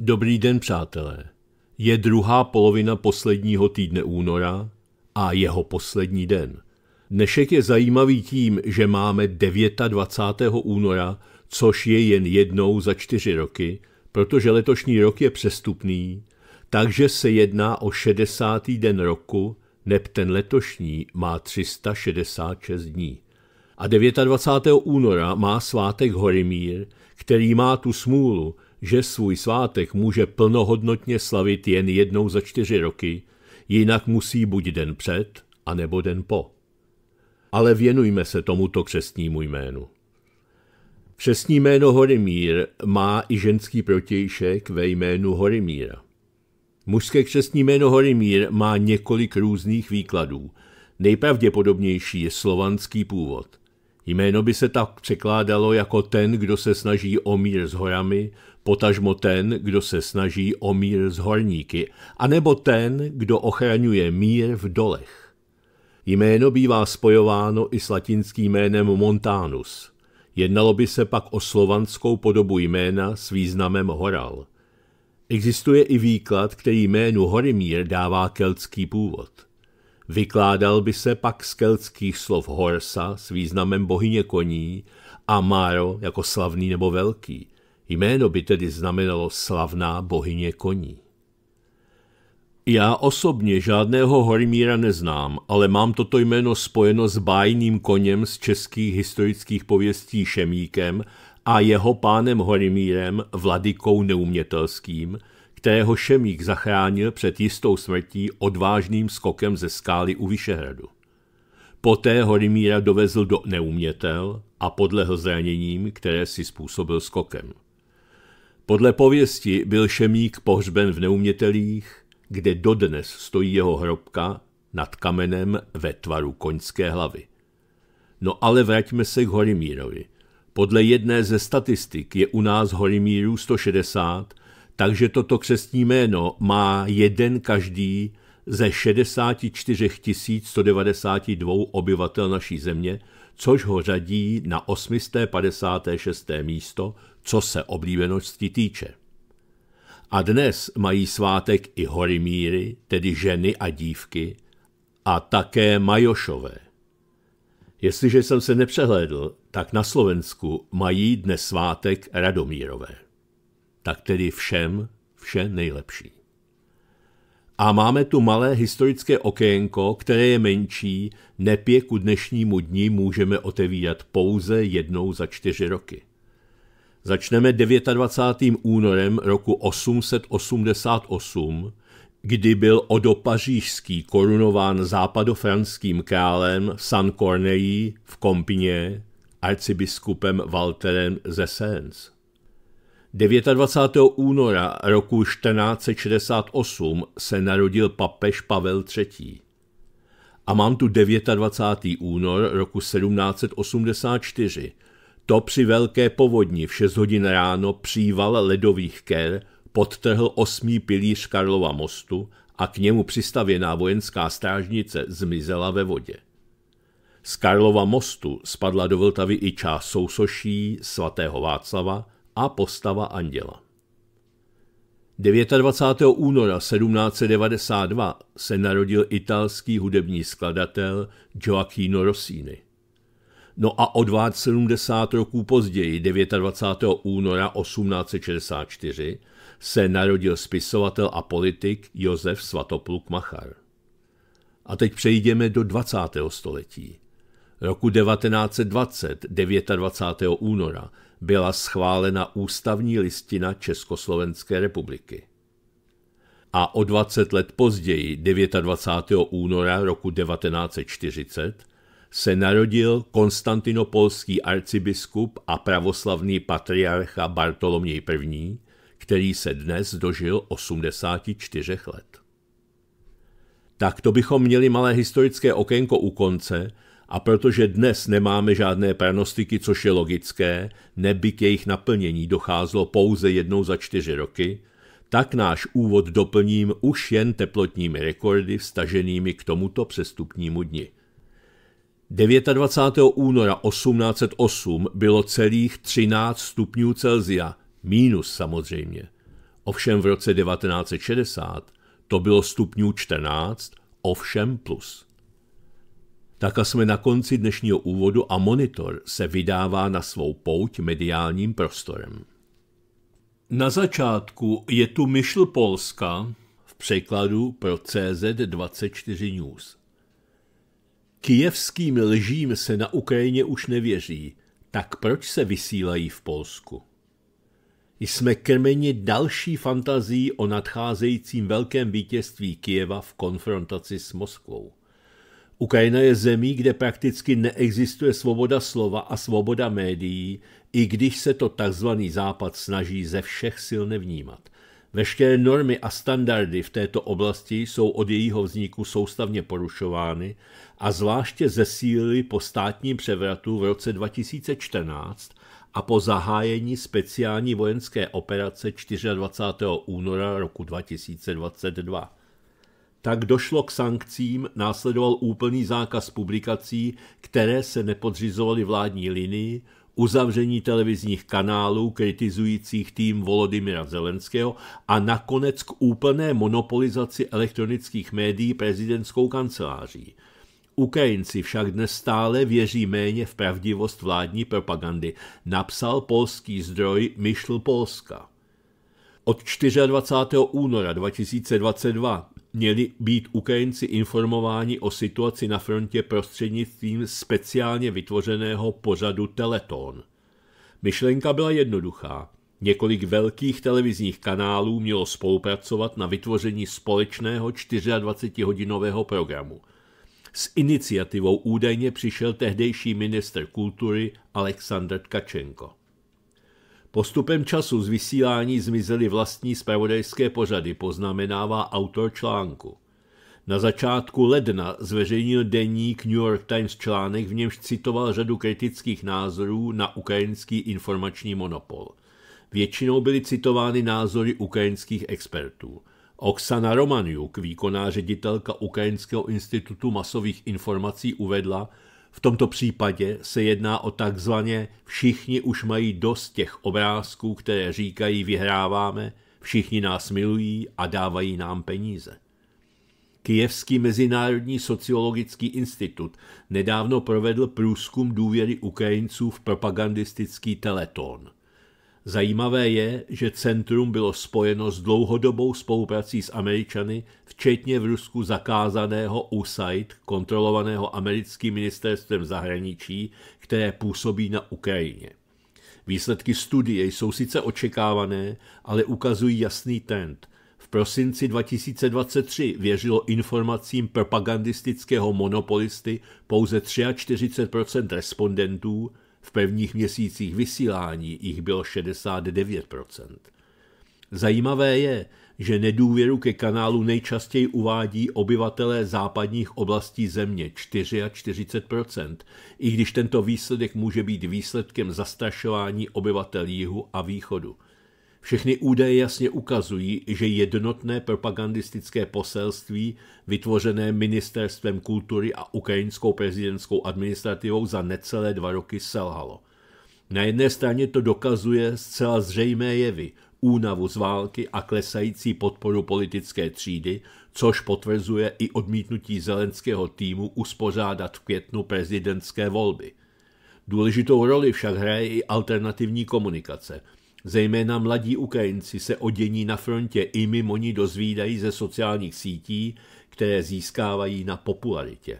Dobrý den, přátelé. Je druhá polovina posledního týdne února a jeho poslední den. Dnešek je zajímavý tím, že máme 29. února, což je jen jednou za čtyři roky, protože letošní rok je přestupný, takže se jedná o 60. den roku, neb ten letošní má 366 dní. A 29. února má svátek Horimír, který má tu smůlu, že svůj svátek může plnohodnotně slavit jen jednou za čtyři roky, jinak musí buď den před, anebo den po. Ale věnujme se tomuto křestnímu jménu. Křestní jméno Horimír má i ženský protějšek ve jménu Horimíra. Mužské křestní jméno Horimír má několik různých výkladů. Nejpravděpodobnější je slovanský původ. Jméno by se tak překládalo jako ten, kdo se snaží o mír s horami, potažmo ten, kdo se snaží o mír z horníky, anebo ten, kdo ochraňuje mír v dolech. Jméno bývá spojováno i s latinským jménem Montanus. Jednalo by se pak o slovanskou podobu jména s významem horal. Existuje i výklad, který jménu Horimír dává keltský původ. Vykládal by se pak z keltských slov Horsa s významem bohyně koní a Máro jako slavný nebo velký – Jméno by tedy znamenalo slavná bohyně koní. Já osobně žádného Horimíra neznám, ale mám toto jméno spojeno s bájným koněm z českých historických pověstí Šemíkem a jeho pánem Horimírem, vladykou neumětelským, kterého Šemík zachránil před jistou smrtí odvážným skokem ze skály u Vyšehradu. Poté Horimíra dovezl do neumětel a podlehl zraněním, které si způsobil skokem. Podle pověsti byl Šemík pohřben v Neumětelích, kde dodnes stojí jeho hrobka nad kamenem ve tvaru koňské hlavy. No ale vraťme se k Horimírovi. Podle jedné ze statistik je u nás Horimíru 160, takže toto křestní jméno má jeden každý ze 64 192 obyvatel naší země, což ho řadí na 856. místo co se oblíbenosti týče. A dnes mají svátek i horimíry, tedy ženy a dívky, a také majošové. Jestliže jsem se nepřehlédl, tak na Slovensku mají dnes svátek Radomírové. Tak tedy všem vše nejlepší. A máme tu malé historické okénko, které je menší, nepě ku dnešnímu dní můžeme otevírat pouze jednou za čtyři roky. Začneme 29. únorem roku 888, kdy byl Odo Pařížský korunován západofranským králem San Corneí v Kompině arcibiskupem Walterem ze Sens. 29. února roku 1468 se narodil papež Pavel III. A mám tu 29. únor roku 1784, to při velké povodni v 6 hodin ráno příval ledových ker podtrhl osmý pilíř Karlova mostu a k němu přistavěná vojenská strážnice zmizela ve vodě. Z Karlova mostu spadla do Vltavy i část sousoší svatého Václava a postava anděla. 29. února 1792 se narodil italský hudební skladatel Gioacchino Rossini. No a o 72 roků později, 29. února 1864, se narodil spisovatel a politik Josef Svatopluk Machar. A teď přejdeme do 20. století. Roku 1920, 29. února, byla schválena ústavní listina Československé republiky. A o 20 let později, 29. února roku 1940, se narodil konstantinopolský arcibiskup a pravoslavný patriarcha Bartoloměj I., který se dnes dožil 84 let. Tak to bychom měli malé historické okénko u konce a protože dnes nemáme žádné pranostiky, což je logické, neby k jejich naplnění docházelo pouze jednou za čtyři roky, tak náš úvod doplním už jen teplotními rekordy vstaženými k tomuto přestupnímu dni – 29. února 1808 bylo celých 13 stupňů Celzia, mínus samozřejmě. Ovšem v roce 1960 to bylo stupňů 14, ovšem plus. Tak a jsme na konci dnešního úvodu a monitor se vydává na svou pouť mediálním prostorem. Na začátku je tu myšl Polska v překladu pro CZ24 News. Kijevským lžím se na Ukrajině už nevěří, tak proč se vysílají v Polsku? Jsme krmeni další fantazí o nadcházejícím velkém vítězství Kijeva v konfrontaci s Moskvou. Ukrajina je zemí, kde prakticky neexistuje svoboda slova a svoboda médií, i když se to tzv. Západ snaží ze všech sil nevnímat. Veškeré normy a standardy v této oblasti jsou od jejího vzniku soustavně porušovány a zvláště zesílily po státním převratu v roce 2014 a po zahájení speciální vojenské operace 24. února roku 2022. Tak došlo k sankcím, následoval úplný zákaz publikací, které se nepodřizovaly vládní linii, uzavření televizních kanálů kritizujících tým Volodymyra Zelenského a nakonec k úplné monopolizaci elektronických médií prezidentskou kanceláří. Ukrajinci však dnes stále věří méně v pravdivost vládní propagandy, napsal polský zdroj Myšl Polska. Od 24. února 2022 měli být Ukrajinci informováni o situaci na frontě prostřednictvím speciálně vytvořeného pořadu Teleton. Myšlenka byla jednoduchá. Několik velkých televizních kanálů mělo spolupracovat na vytvoření společného 24-hodinového programu. S iniciativou údajně přišel tehdejší minister kultury Aleksandr Tkačenko. Postupem času z vysílání zmizely vlastní zpravodajské pořady, poznamenává autor článku. Na začátku ledna zveřejnil denník New York Times článek, v němž citoval řadu kritických názorů na ukrajinský informační monopol. Většinou byly citovány názory ukrajinských expertů. Oksana Romaniuk, výkonná ředitelka Ukrajinského institutu masových informací, uvedla, v tomto případě se jedná o takzvaně všichni už mají dost těch obrázků, které říkají vyhráváme, všichni nás milují a dávají nám peníze. Kijevský mezinárodní sociologický institut nedávno provedl průzkum důvěry Ukrajinců v propagandistický teletón. Zajímavé je, že centrum bylo spojeno s dlouhodobou spoluprací s Američany, včetně v Rusku zakázaného USAID, kontrolovaného americkým ministerstvem zahraničí, které působí na Ukrajině. Výsledky studie jsou sice očekávané, ale ukazují jasný trend. V prosinci 2023 věřilo informacím propagandistického monopolisty pouze 43 respondentů, v prvních měsících vysílání jich bylo 69%. Zajímavé je, že nedůvěru ke kanálu nejčastěji uvádí obyvatelé západních oblastí země 44%, i když tento výsledek může být výsledkem zastrašování obyvatel jihu a východu – všechny údaje jasně ukazují, že jednotné propagandistické poselství, vytvořené Ministerstvem kultury a ukrajinskou prezidentskou administrativou za necelé dva roky selhalo. Na jedné straně to dokazuje zcela zřejmé jevy, únavu z války a klesající podporu politické třídy, což potvrzuje i odmítnutí zelenského týmu uspořádat v květnu prezidentské volby. Důležitou roli však hraje i alternativní komunikace – Zejména mladí Ukrajinci se odění na frontě i mimo ní dozvídají ze sociálních sítí, které získávají na popularitě.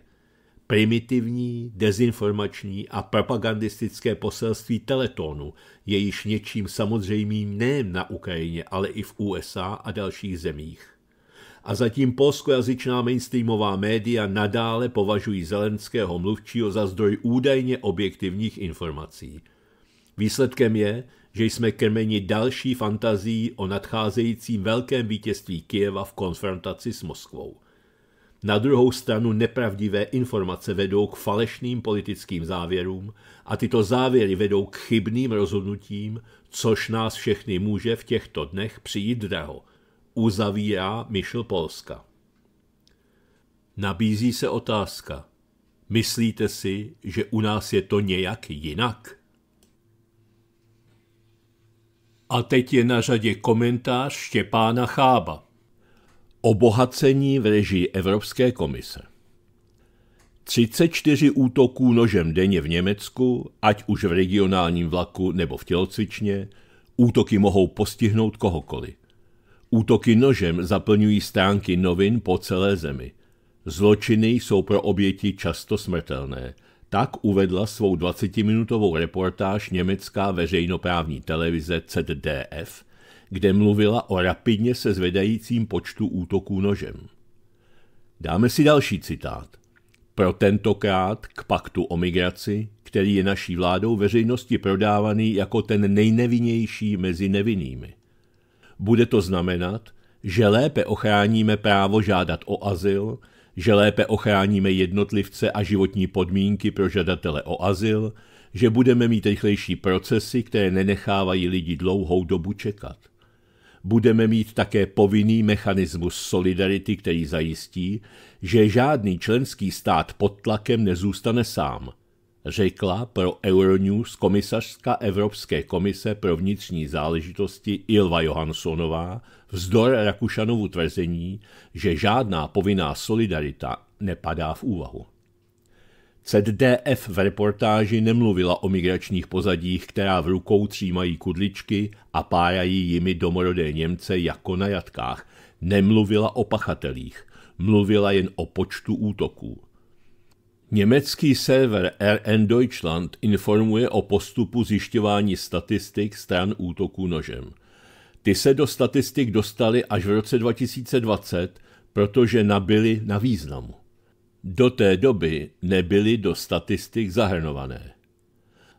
Primitivní, dezinformační a propagandistické poselství Teletonu je již něčím samozřejmým nejen na Ukrajině, ale i v USA a dalších zemích. A zatím polskojazyčná mainstreamová média nadále považují zelenského mluvčího za zdroj údajně objektivních informací. Výsledkem je, že jsme krmeni další fantazí o nadcházejícím velkém vítězství Kijeva v konfrontaci s Moskvou. Na druhou stranu nepravdivé informace vedou k falešným politickým závěrům a tyto závěry vedou k chybným rozhodnutím, což nás všechny může v těchto dnech přijít draho, uzavírá Myšl Polska. Nabízí se otázka. Myslíte si, že u nás je to nějak jinak? A teď je na řadě komentář Štěpána Chába. Obohacení v režii Evropské komise. 34 útoků nožem denně v Německu, ať už v regionálním vlaku nebo v tělocvičně, útoky mohou postihnout kohokoliv. Útoky nožem zaplňují stránky novin po celé zemi. Zločiny jsou pro oběti často smrtelné. Tak uvedla svou 20-minutovou reportáž německá veřejnoprávní televize ZDF, kde mluvila o rapidně se zvedajícím počtu útoků nožem. Dáme si další citát. Pro tentokrát k paktu o migraci, který je naší vládou veřejnosti prodávaný jako ten nejnevinnější mezi nevinnými. Bude to znamenat, že lépe ochráníme právo žádat o azyl, že lépe ochráníme jednotlivce a životní podmínky pro žadatele o azyl, že budeme mít rychlejší procesy, které nenechávají lidi dlouhou dobu čekat. Budeme mít také povinný mechanismus solidarity, který zajistí, že žádný členský stát pod tlakem nezůstane sám – řekla pro Euronews komisařská Evropské komise pro vnitřní záležitosti Ilva Johanssonová vzdor Rakušanovu tvrzení, že žádná povinná solidarita nepadá v úvahu. CDF v reportáži nemluvila o migračních pozadích, která v rukou třímají kudličky a párají jimi domorodé Němce jako na jatkách. Nemluvila o pachatelích, mluvila jen o počtu útoků. Německý server RN Deutschland informuje o postupu zjišťování statistik stran útoků nožem. Ty se do statistik dostaly až v roce 2020, protože nabili na významu. Do té doby nebyly do statistik zahrnované.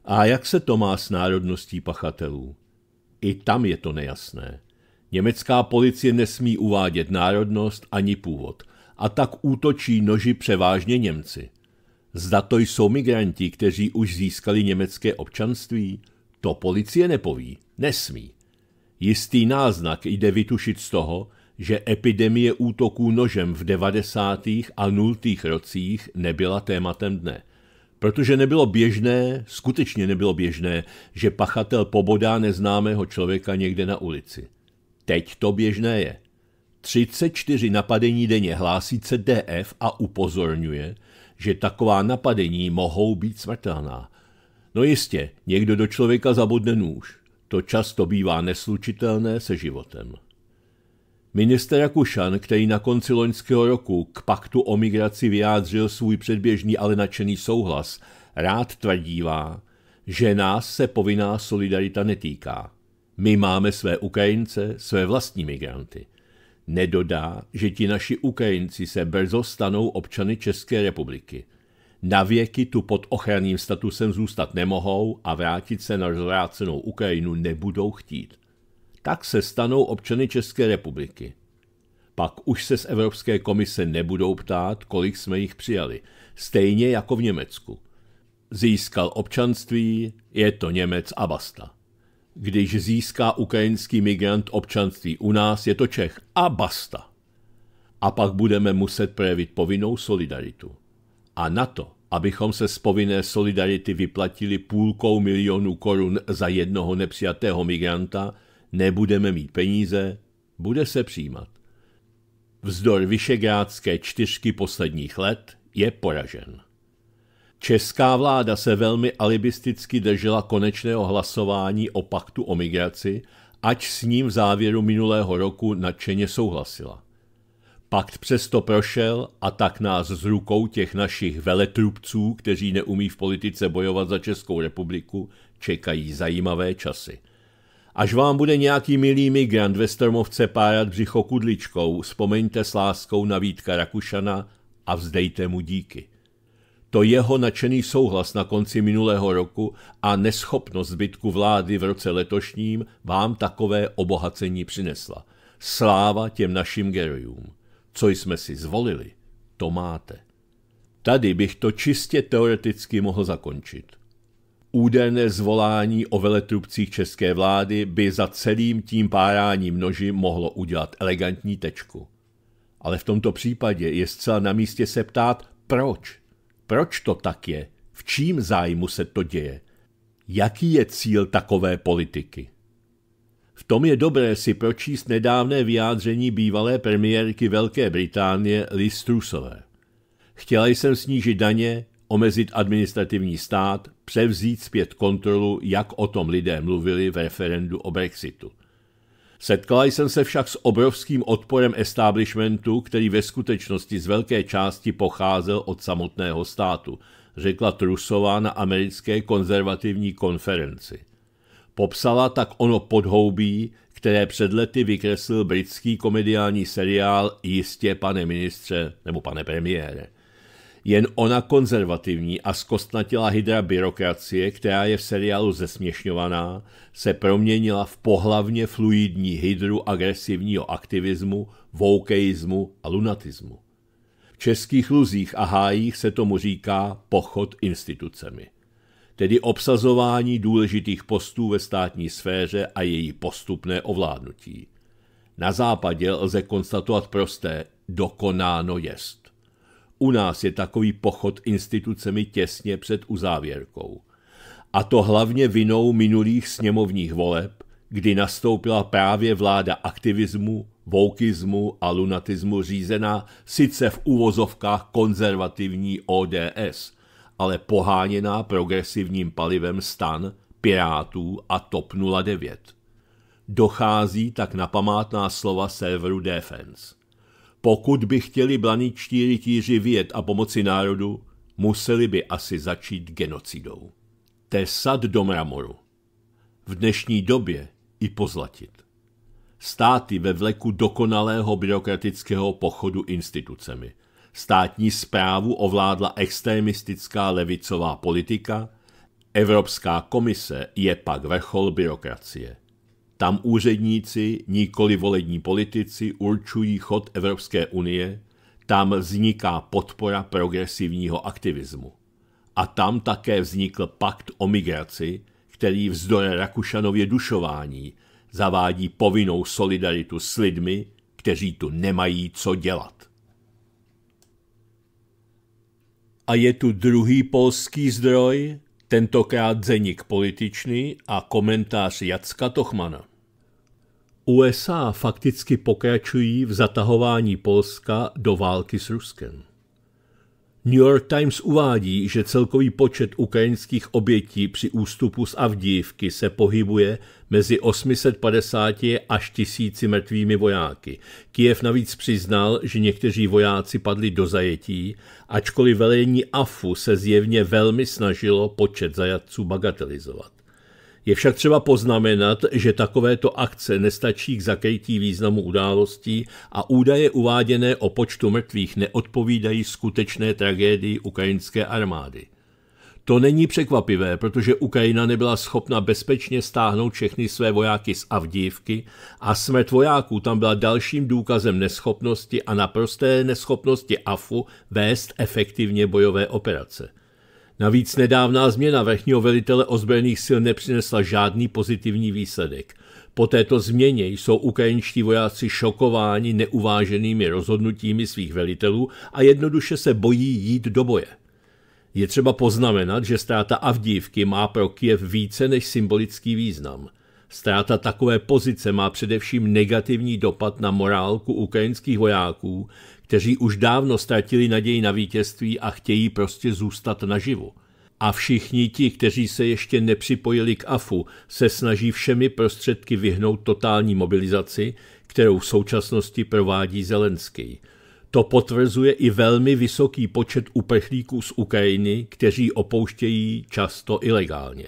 A jak se to má s národností pachatelů? I tam je to nejasné. Německá policie nesmí uvádět národnost ani původ, a tak útočí noži převážně Němci – Zda to jsou migranti, kteří už získali německé občanství? To policie nepoví, nesmí. Jistý náznak jde vytušit z toho, že epidemie útoků nožem v 90. a 0. rocích nebyla tématem dne. Protože nebylo běžné, skutečně nebylo běžné, že pachatel pobodá neznámého člověka někde na ulici. Teď to běžné je. 34 napadení denně hlásí CDF a upozorňuje, že taková napadení mohou být smrtelná. No jistě, někdo do člověka zabodne nůž. To často bývá neslučitelné se životem. Minister Rakušan, který na konci loňského roku k paktu o migraci vyjádřil svůj předběžný, ale nadšený souhlas, rád tvrdívá, že nás se povinná solidarita netýká. My máme své Ukrajince, své vlastní migranty nedodá, že ti naši Ukrajinci se brzo stanou občany České republiky. Navěky tu pod ochranným statusem zůstat nemohou a vrátit se na rozvrácenou Ukrajinu nebudou chtít. Tak se stanou občany České republiky. Pak už se z Evropské komise nebudou ptát, kolik jsme jich přijali, stejně jako v Německu. Získal občanství, je to Němec a basta. Když získá ukrajinský migrant občanství u nás, je to Čech a basta. A pak budeme muset projevit povinnou solidaritu. A na to, abychom se z povinné solidarity vyplatili půlkou milionu korun za jednoho nepřijatého migranta, nebudeme mít peníze, bude se přijímat. Vzdor Vyšegrádské čtyřky posledních let je poražen. Česká vláda se velmi alibisticky držela konečného hlasování o paktu o migraci, ač s ním v závěru minulého roku nadšeně souhlasila. Pakt přesto prošel a tak nás z rukou těch našich veletrubců, kteří neumí v politice bojovat za Českou republiku, čekají zajímavé časy. Až vám bude nějaký milý migrant ve Stromovce párat břicho kudličkou, vzpomeňte s láskou na Vítka Rakušana a vzdejte mu díky to jeho nadšený souhlas na konci minulého roku a neschopnost zbytku vlády v roce letošním vám takové obohacení přinesla. Sláva těm našim gerojům. Co jsme si zvolili, to máte. Tady bych to čistě teoreticky mohl zakončit. Úderné zvolání o veletrubcích české vlády by za celým tím páráním noži mohlo udělat elegantní tečku. Ale v tomto případě je zcela na místě se ptát, proč proč to tak je? V čím zájmu se to děje? Jaký je cíl takové politiky? V tom je dobré si pročíst nedávné vyjádření bývalé premiérky Velké Británie Liz Trusové. Chtěla jsem snížit daně, omezit administrativní stát, převzít zpět kontrolu, jak o tom lidé mluvili v referendu o Brexitu – Setkala jsem se však s obrovským odporem establishmentu, který ve skutečnosti z velké části pocházel od samotného státu, řekla Trusová na americké konzervativní konferenci. Popsala tak ono podhoubí, které před lety vykreslil britský komediální seriál Jistě, pane ministře nebo pane premiére jen ona konzervativní a zkostnatila hydra byrokracie, která je v seriálu zesměšňovaná, se proměnila v pohlavně fluidní hydru agresivního aktivismu, voukeismu a lunatismu. V českých luzích a hájích se tomu říká pochod institucemi tedy obsazování důležitých postů ve státní sféře a její postupné ovládnutí. Na západě lze konstatovat prosté dokonáno jest. U nás je takový pochod institucemi těsně před uzávěrkou. A to hlavně vinou minulých sněmovních voleb, kdy nastoupila právě vláda aktivismu, voukismu a lunatismu řízená sice v uvozovkách konzervativní ODS, ale poháněná progresivním palivem stan, pirátů a TOP 09. Dochází tak na památná slova serveru Defense. Pokud by chtěli blaničtí rytíři vyjet a pomoci národu, museli by asi začít genocidou. Tesat do mramoru. V dnešní době i pozlatit. Státy ve vleku dokonalého byrokratického pochodu institucemi. Státní zprávu ovládla extremistická levicová politika, Evropská komise je pak vrchol byrokracie. Tam úředníci, nikoli volení politici, určují chod Evropské unie, tam vzniká podpora progresivního aktivismu. A tam také vznikl pakt o migraci, který vzdore Rakušanově dušování zavádí povinnou solidaritu s lidmi, kteří tu nemají co dělat. A je tu druhý polský zdroj, tentokrát Zenik političný a komentář Jacka Tochmana. USA fakticky pokračují v zatahování Polska do války s Ruskem. New York Times uvádí, že celkový počet ukrajinských obětí při ústupu z Avdívky se pohybuje mezi 850 až 1000 mrtvými vojáky. Kiev navíc přiznal, že někteří vojáci padli do zajetí, ačkoliv velení AFU se zjevně velmi snažilo počet zajatců bagatelizovat. Je však třeba poznamenat, že takovéto akce nestačí k zakrytí významu událostí a údaje uváděné o počtu mrtvých neodpovídají skutečné tragédii ukrajinské armády. To není překvapivé, protože Ukrajina nebyla schopna bezpečně stáhnout všechny své vojáky z Avdívky a smrt vojáků tam byla dalším důkazem neschopnosti a naprosté neschopnosti AFU vést efektivně bojové operace – Navíc nedávná změna vrchního velitele ozbrojených sil nepřinesla žádný pozitivní výsledek. Po této změně jsou ukrajinští vojáci šokováni neuváženými rozhodnutími svých velitelů a jednoduše se bojí jít do boje. Je třeba poznamenat, že ztráta Avdívky má pro Kiev více než symbolický význam. Ztráta takové pozice má především negativní dopad na morálku ukrajinských vojáků, kteří už dávno ztratili naději na vítězství a chtějí prostě zůstat naživu. A všichni ti, kteří se ještě nepřipojili k AFU, se snaží všemi prostředky vyhnout totální mobilizaci, kterou v současnosti provádí Zelenský. To potvrzuje i velmi vysoký počet uprchlíků z Ukrajiny, kteří opouštějí často ilegálně.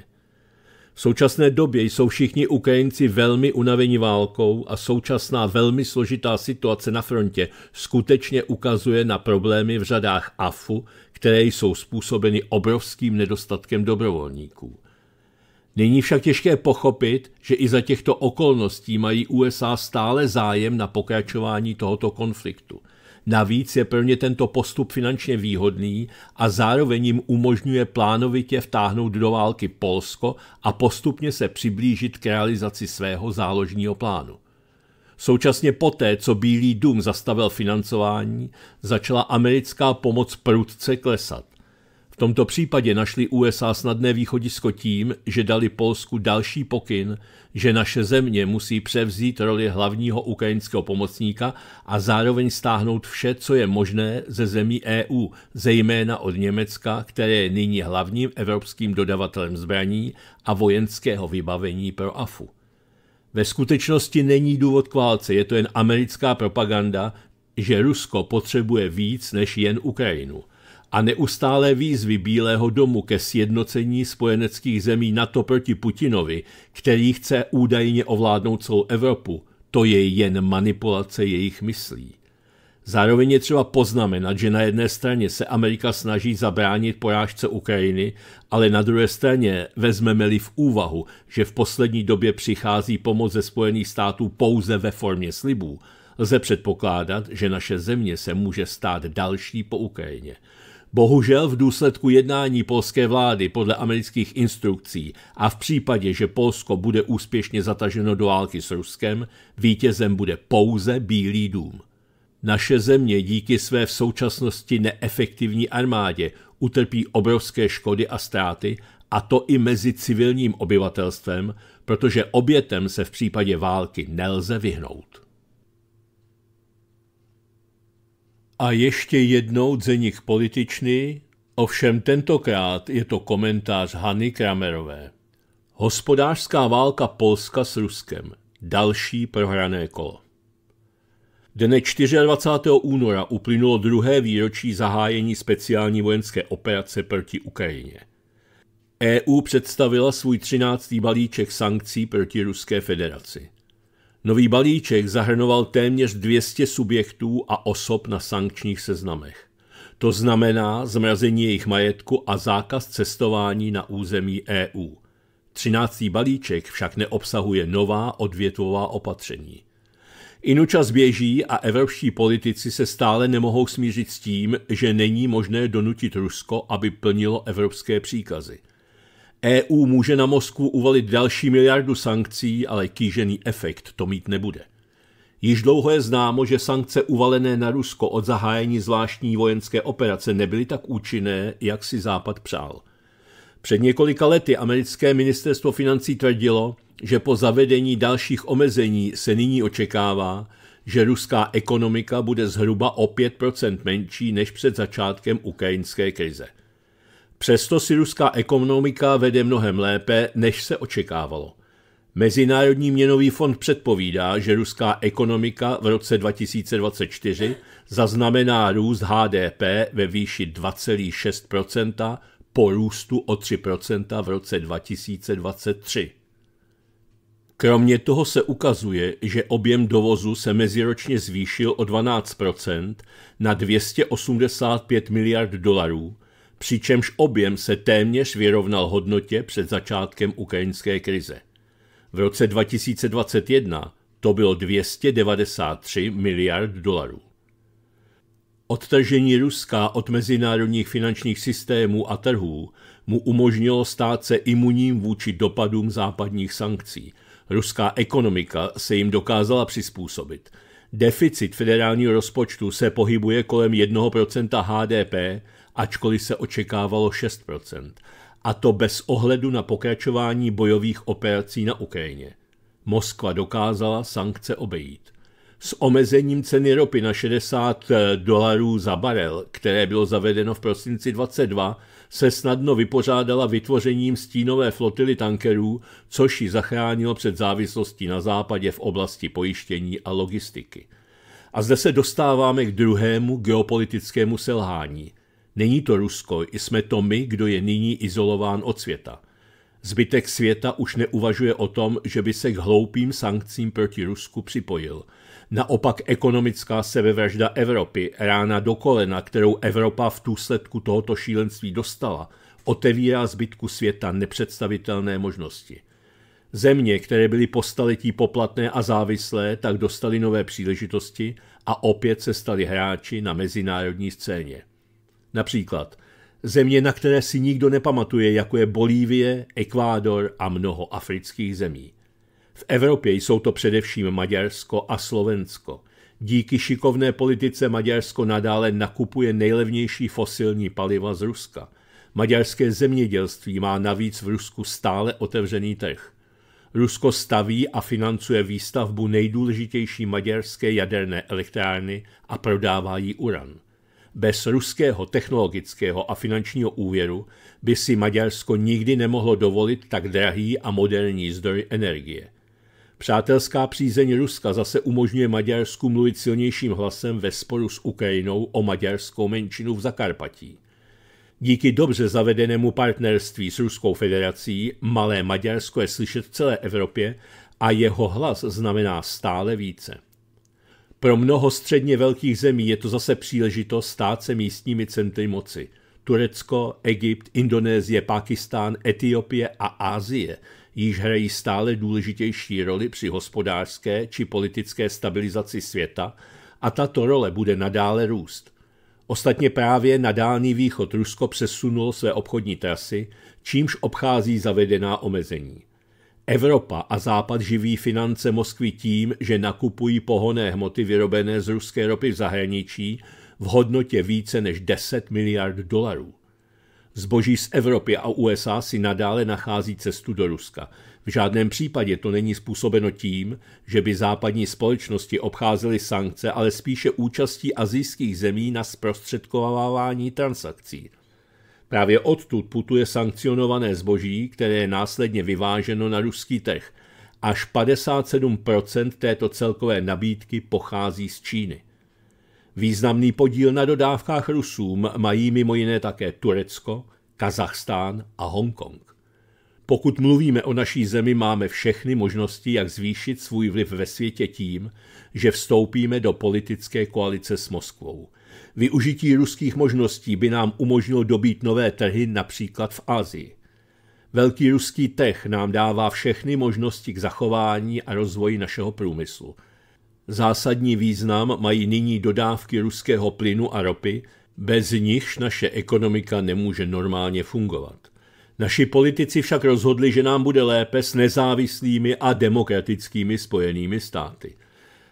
V současné době jsou všichni Ukrajinci velmi unavení válkou a současná velmi složitá situace na frontě skutečně ukazuje na problémy v řadách AFu, které jsou způsobeny obrovským nedostatkem dobrovolníků. Není však těžké pochopit, že i za těchto okolností mají USA stále zájem na pokračování tohoto konfliktu – Navíc je pro ně tento postup finančně výhodný a zároveň jim umožňuje plánovitě vtáhnout do války Polsko a postupně se přiblížit k realizaci svého záložního plánu. Současně poté, co Bílý dům zastavil financování, začala americká pomoc prudce klesat tomto případě našli USA snadné východisko tím, že dali Polsku další pokyn, že naše země musí převzít roli hlavního ukrajinského pomocníka a zároveň stáhnout vše, co je možné ze zemí EU, zejména od Německa, které je nyní hlavním evropským dodavatelem zbraní a vojenského vybavení pro AFU. Ve skutečnosti není důvod k válce, je to jen americká propaganda, že Rusko potřebuje víc než jen Ukrajinu – a neustálé výzvy Bílého domu ke sjednocení spojeneckých zemí NATO proti Putinovi, který chce údajně ovládnout celou Evropu, to je jen manipulace jejich myslí. Zároveň je třeba poznamenat, že na jedné straně se Amerika snaží zabránit porážce Ukrajiny, ale na druhé straně vezmeme-li v úvahu, že v poslední době přichází pomoc ze Spojených států pouze ve formě slibů, lze předpokládat, že naše země se může stát další po Ukrajině – Bohužel v důsledku jednání polské vlády podle amerických instrukcí a v případě, že Polsko bude úspěšně zataženo do války s Ruskem, vítězem bude pouze Bílý dům. Naše země díky své v současnosti neefektivní armádě utrpí obrovské škody a ztráty, a to i mezi civilním obyvatelstvem, protože obětem se v případě války nelze vyhnout. A ještě jednou dzeník političný, ovšem tentokrát je to komentář Hany Kramerové. Hospodářská válka Polska s Ruskem. Další prohrané kolo. Dne 24. února uplynulo druhé výročí zahájení speciální vojenské operace proti Ukrajině. EU představila svůj 13. balíček sankcí proti Ruské federaci. Nový balíček zahrnoval téměř 200 subjektů a osob na sankčních seznamech. To znamená zmrazení jejich majetku a zákaz cestování na území EU. Třináctý balíček však neobsahuje nová odvětvová opatření. Inučas běží a evropští politici se stále nemohou smířit s tím, že není možné donutit Rusko, aby plnilo evropské příkazy – EU může na Moskvu uvalit další miliardu sankcí, ale kýžený efekt to mít nebude. Již dlouho je známo, že sankce uvalené na Rusko od zahájení zvláštní vojenské operace nebyly tak účinné, jak si Západ přál. Před několika lety americké ministerstvo financí tvrdilo, že po zavedení dalších omezení se nyní očekává, že ruská ekonomika bude zhruba o 5 menší než před začátkem ukrajinské krize. Přesto si ruská ekonomika vede mnohem lépe, než se očekávalo. Mezinárodní měnový fond předpovídá, že ruská ekonomika v roce 2024 zaznamená růst HDP ve výši 2,6 po růstu o 3 v roce 2023. Kromě toho se ukazuje, že objem dovozu se meziročně zvýšil o 12 na 285 miliard dolarů přičemž objem se téměř vyrovnal hodnotě před začátkem ukrajinské krize. V roce 2021 to bylo 293 miliard dolarů. Odtržení Ruska od mezinárodních finančních systémů a trhů mu umožnilo stát se imunním vůči dopadům západních sankcí. Ruská ekonomika se jim dokázala přizpůsobit. Deficit federálního rozpočtu se pohybuje kolem 1% HDP, ačkoliv se očekávalo 6 a to bez ohledu na pokračování bojových operací na Ukrajině. Moskva dokázala sankce obejít. S omezením ceny ropy na 60 eh, dolarů za barel, které bylo zavedeno v prosinci 22, se snadno vypořádala vytvořením stínové flotily tankerů, což ji zachránilo před závislostí na západě v oblasti pojištění a logistiky. A zde se dostáváme k druhému geopolitickému selhání – Není to Rusko, jsme to my, kdo je nyní izolován od světa. Zbytek světa už neuvažuje o tom, že by se k hloupým sankcím proti Rusku připojil. Naopak ekonomická sebevražda Evropy, rána do kolena, kterou Evropa v důsledku tohoto šílenství dostala, otevírá zbytku světa nepředstavitelné možnosti. Země, které byly po staletí poplatné a závislé, tak dostaly nové příležitosti a opět se staly hráči na mezinárodní scéně. Například země, na které si nikdo nepamatuje, jako je Bolívie, Ekvádor a mnoho afrických zemí. V Evropě jsou to především Maďarsko a Slovensko. Díky šikovné politice Maďarsko nadále nakupuje nejlevnější fosilní paliva z Ruska. Maďarské zemědělství má navíc v Rusku stále otevřený trh. Rusko staví a financuje výstavbu nejdůležitější maďarské jaderné elektrárny a prodává jí uran. Bez ruského technologického a finančního úvěru by si Maďarsko nikdy nemohlo dovolit tak drahý a moderní zdroj energie. Přátelská přízeň Ruska zase umožňuje Maďarsku mluvit silnějším hlasem ve sporu s Ukrajinou o maďarskou menšinu v Zakarpatí. Díky dobře zavedenému partnerství s Ruskou federací malé Maďarsko je slyšet v celé Evropě a jeho hlas znamená stále více. Pro mnoho středně velkých zemí je to zase příležitost stát se místními centry moci. Turecko, Egypt, Indonésie, Pakistán, Etiopie a Ázie již hrají stále důležitější roli při hospodářské či politické stabilizaci světa a tato role bude nadále růst. Ostatně právě na Dálný východ Rusko přesunulo své obchodní trasy, čímž obchází zavedená omezení. Evropa a Západ živí finance Moskvy tím, že nakupují pohonné hmoty vyrobené z ruské ropy v zahraničí v hodnotě více než 10 miliard dolarů. Zboží z Evropy a USA si nadále nachází cestu do Ruska. V žádném případě to není způsobeno tím, že by západní společnosti obcházely sankce, ale spíše účastí azijských zemí na zprostředkovávání transakcí. Právě odtud putuje sankcionované zboží, které je následně vyváženo na ruský trh. Až 57% této celkové nabídky pochází z Číny. Významný podíl na dodávkách Rusům mají mimo jiné také Turecko, Kazachstán a Hongkong. Pokud mluvíme o naší zemi, máme všechny možnosti, jak zvýšit svůj vliv ve světě tím, že vstoupíme do politické koalice s Moskvou. Využití ruských možností by nám umožnilo dobít nové trhy například v Asii. Velký ruský tech nám dává všechny možnosti k zachování a rozvoji našeho průmyslu. Zásadní význam mají nyní dodávky ruského plynu a ropy, bez nichž naše ekonomika nemůže normálně fungovat. Naši politici však rozhodli, že nám bude lépe s nezávislými a demokratickými spojenými státy –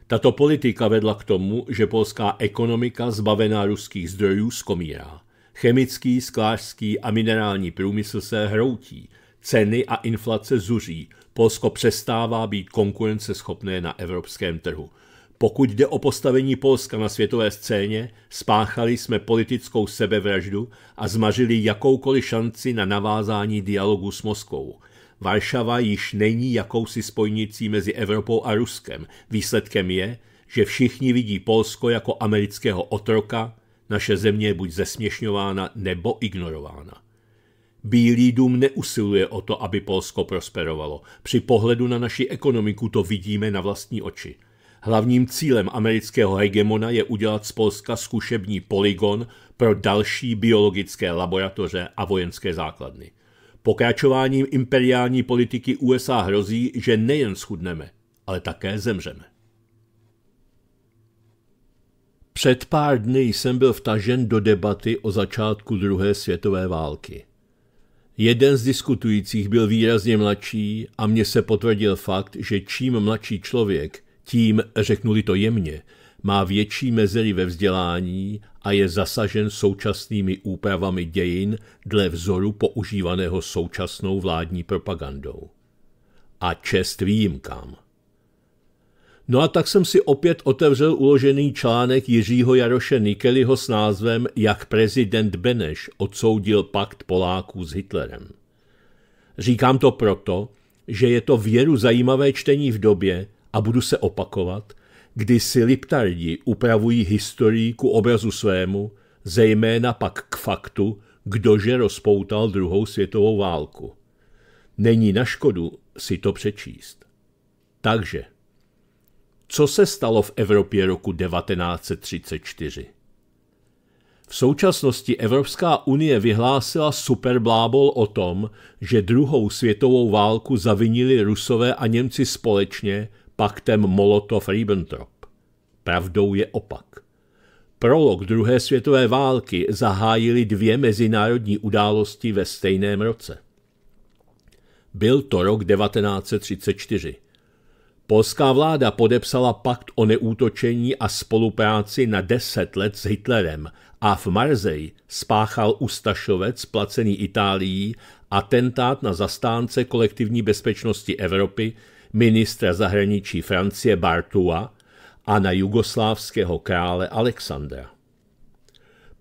tato politika vedla k tomu, že polská ekonomika zbavená ruských zdrojů skomírá. Chemický, sklářský a minerální průmysl se hroutí, ceny a inflace zuří, Polsko přestává být konkurenceschopné na evropském trhu. Pokud jde o postavení Polska na světové scéně, spáchali jsme politickou sebevraždu a zmařili jakoukoliv šanci na navázání dialogu s Moskou – Varšava již není jakousi spojnicí mezi Evropou a Ruskem. Výsledkem je, že všichni vidí Polsko jako amerického otroka, naše země je buď zesměšňována nebo ignorována. Bílý dům neusiluje o to, aby Polsko prosperovalo. Při pohledu na naši ekonomiku to vidíme na vlastní oči. Hlavním cílem amerického hegemona je udělat z Polska zkušební polygon pro další biologické laboratoře a vojenské základny. Pokračováním imperiální politiky USA hrozí, že nejen schudneme, ale také zemřeme. Před pár dny jsem byl vtažen do debaty o začátku druhé světové války. Jeden z diskutujících byl výrazně mladší a mně se potvrdil fakt, že čím mladší člověk, tím, řeknuli to jemně, má větší mezery ve vzdělání a je zasažen současnými úpravami dějin dle vzoru používaného současnou vládní propagandou. A čest výjimkám. No a tak jsem si opět otevřel uložený článek Jiřího Jaroše Nikeliho s názvem Jak prezident Beneš odsoudil pakt Poláků s Hitlerem. Říkám to proto, že je to věru zajímavé čtení v době, a budu se opakovat – kdy si liptardi upravují historii ku obrazu svému, zejména pak k faktu, kdože rozpoutal druhou světovou válku. Není na škodu si to přečíst. Takže, co se stalo v Evropě roku 1934? V současnosti Evropská unie vyhlásila superblábol o tom, že druhou světovou válku zavinili Rusové a Němci společně paktem Molotov-Ribbentrop. Pravdou je opak. Prolog druhé světové války zahájili dvě mezinárodní události ve stejném roce. Byl to rok 1934. Polská vláda podepsala pakt o neútočení a spolupráci na deset let s Hitlerem a v Marzej spáchal Ustašovec placený Itálií atentát na zastánce kolektivní bezpečnosti Evropy ministra zahraničí Francie Bartua a na jugoslávského krále Alexandra.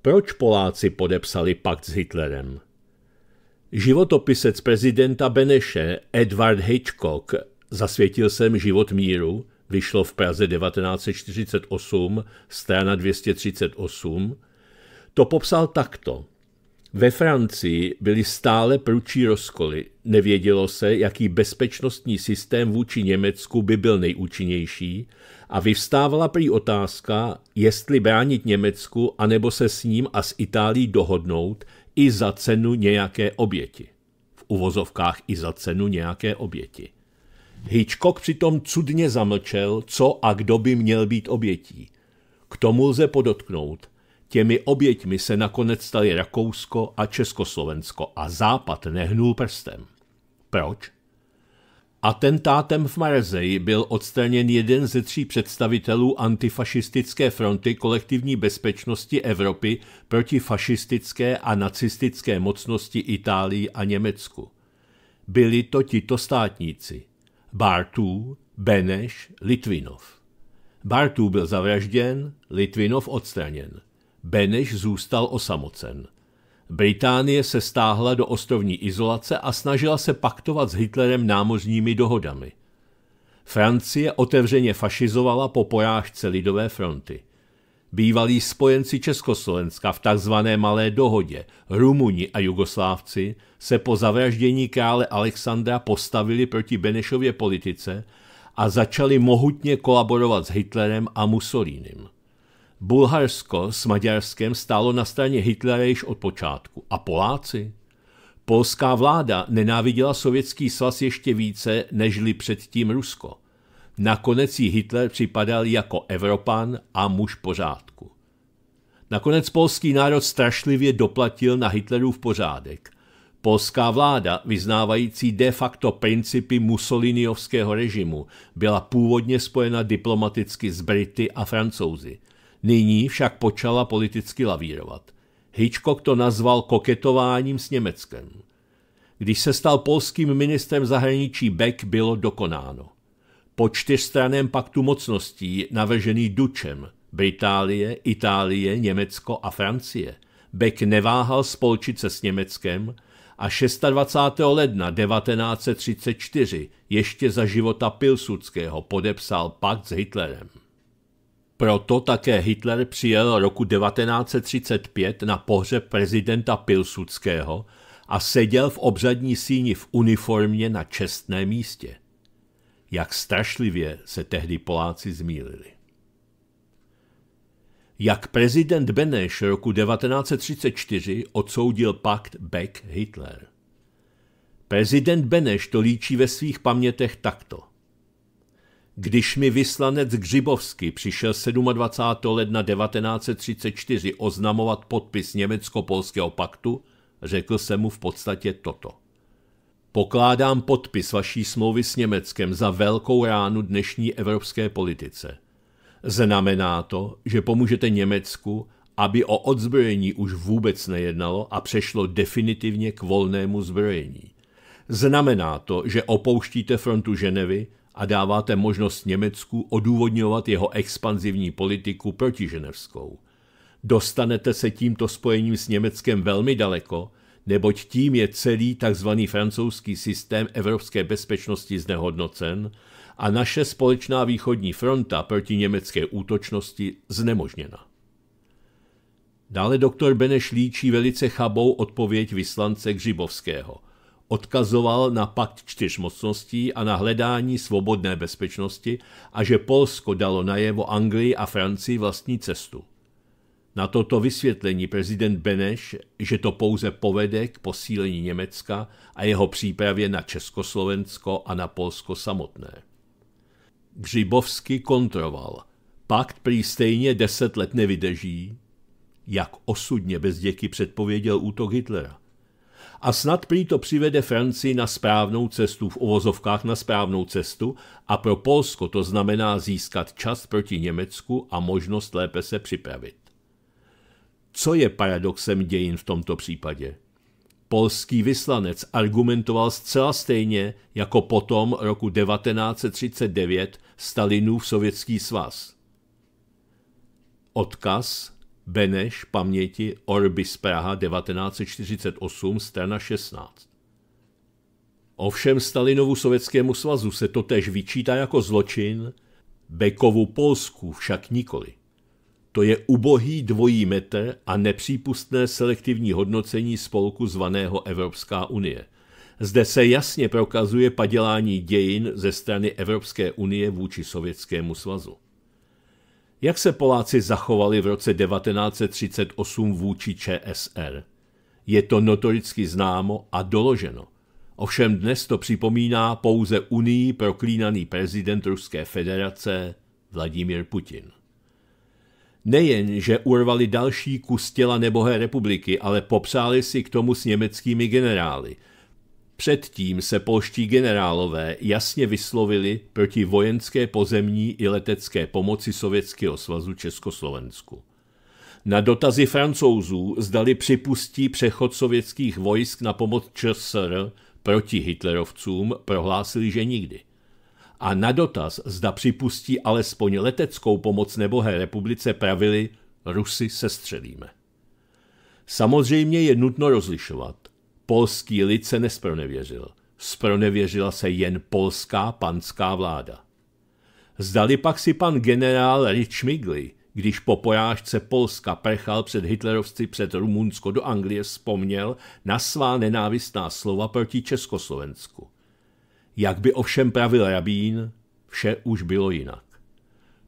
Proč Poláci podepsali pakt s Hitlerem? Životopisec prezidenta Beneše Edward Hitchcock Zasvětil jsem život míru, vyšlo v Praze 1948, strana 238, to popsal takto. Ve Francii byly stále prudší rozkoly. Nevědělo se, jaký bezpečnostní systém vůči Německu by byl nejúčinnější a vyvstávala prý otázka, jestli bránit Německu anebo se s ním a s Itálií dohodnout i za cenu nějaké oběti. V uvozovkách i za cenu nějaké oběti. Hitchcock přitom cudně zamlčel, co a kdo by měl být obětí. K tomu lze podotknout – Těmi oběťmi se nakonec stali Rakousko a Československo a Západ nehnul prstem. Proč? Atentátem v Marseille byl odstraněn jeden ze tří představitelů antifašistické fronty kolektivní bezpečnosti Evropy proti fašistické a nacistické mocnosti Itálii a Německu. Byli to tito státníci. Bartů, Beneš, Litvinov. Bartů byl zavražděn, Litvinov odstraněn. Beneš zůstal osamocen. Británie se stáhla do ostrovní izolace a snažila se paktovat s Hitlerem námořními dohodami. Francie otevřeně fašizovala po porážce Lidové fronty. Bývalí spojenci Československa v tzv. Malé dohodě, Rumuni a Jugoslávci, se po zavraždění krále Alexandra postavili proti Benešově politice a začali mohutně kolaborovat s Hitlerem a Mussolinim. Bulharsko s Maďarskem stálo na straně Hitlera již od počátku. A Poláci? Polská vláda nenáviděla sovětský svaz ještě více, nežli předtím Rusko. Nakonec jí Hitler připadal jako Evropan a muž pořádku. Nakonec polský národ strašlivě doplatil na Hitlerův pořádek. Polská vláda, vyznávající de facto principy Mussoliniovského režimu, byla původně spojena diplomaticky s Brity a Francouzi – Nyní však počala politicky lavírovat. Hitchcock to nazval koketováním s Německem. Když se stal polským ministrem zahraničí Beck, bylo dokonáno. Po čtyřstraném paktu mocností, navržený Dučem, Británie, Itálie, Německo a Francie, Beck neváhal spolčit se s Německem a 26. ledna 1934 ještě za života Pilsudského podepsal pakt s Hitlerem. Proto také Hitler přijel roku 1935 na pohřeb prezidenta Pilsudského a seděl v obřadní síni v uniformě na čestné místě. Jak strašlivě se tehdy Poláci zmílili. Jak prezident Beneš roku 1934 odsoudil pakt Beck-Hitler. Prezident Beneš to líčí ve svých pamětech takto – když mi vyslanec Gřibovsky přišel 27. ledna 1934 oznamovat podpis Německo-Polského paktu, řekl jsem mu v podstatě toto. Pokládám podpis vaší smlouvy s Německem za velkou ránu dnešní evropské politice. Znamená to, že pomůžete Německu, aby o odzbrojení už vůbec nejednalo a přešlo definitivně k volnému zbrojení. Znamená to, že opouštíte frontu Ženevy a dáváte možnost Německu odůvodňovat jeho expanzivní politiku proti Ženevskou. Dostanete se tímto spojením s Německem velmi daleko, neboť tím je celý tzv. francouzský systém evropské bezpečnosti znehodnocen a naše společná východní fronta proti německé útočnosti znemožněna. Dále doktor Beneš líčí velice chabou odpověď vyslance Gřibovského odkazoval na pakt čtyř mocností a na hledání svobodné bezpečnosti a že Polsko dalo najevo Anglii a Francii vlastní cestu. Na toto vysvětlení prezident Beneš, že to pouze povede k posílení Německa a jeho přípravě na Československo a na Polsko samotné. Gřibovsky kontroval. Pakt prý stejně deset let nevydrží, jak osudně bez děky předpověděl útok Hitlera a snad prý to přivede Francii na správnou cestu, v ovozovkách na správnou cestu a pro Polsko to znamená získat čas proti Německu a možnost lépe se připravit. Co je paradoxem dějin v tomto případě? Polský vyslanec argumentoval zcela stejně jako potom roku 1939 Stalinův sovětský svaz. Odkaz Beneš, paměti, Orbis Praha 1948, strana 16. Ovšem Stalinovu sovětskému svazu se to tež vyčítá jako zločin, Bekovu Polsku však nikoli. To je ubohý dvojí metr a nepřípustné selektivní hodnocení spolku zvaného Evropská unie. Zde se jasně prokazuje padělání dějin ze strany Evropské unie vůči Sovětskému svazu. Jak se Poláci zachovali v roce 1938 vůči ČSR? Je to notoricky známo a doloženo. Ovšem dnes to připomíná pouze Unii proklínaný prezident Ruské federace Vladimír Putin. Nejen, že urvali další kus těla nebohé republiky, ale popřáli si k tomu s německými generály – Předtím se polští generálové jasně vyslovili proti vojenské pozemní i letecké pomoci Sovětského svazu Československu. Na dotazy francouzů zdali připustí přechod sovětských vojsk na pomoc ČSR proti hitlerovcům prohlásili, že nikdy. A na dotaz, zda připustí alespoň leteckou pomoc nebohé republice, pravili Rusy sestřelíme. Samozřejmě je nutno rozlišovat Polský lid se nespronevěřil. Spronevěřila se jen polská panská vláda. Zdali pak si pan generál Richmigli, když po porážce Polska prchal před hitlerovci před Rumunsko do Anglie, vzpomněl na svá nenávistná slova proti Československu. Jak by ovšem pravil rabín, vše už bylo jinak.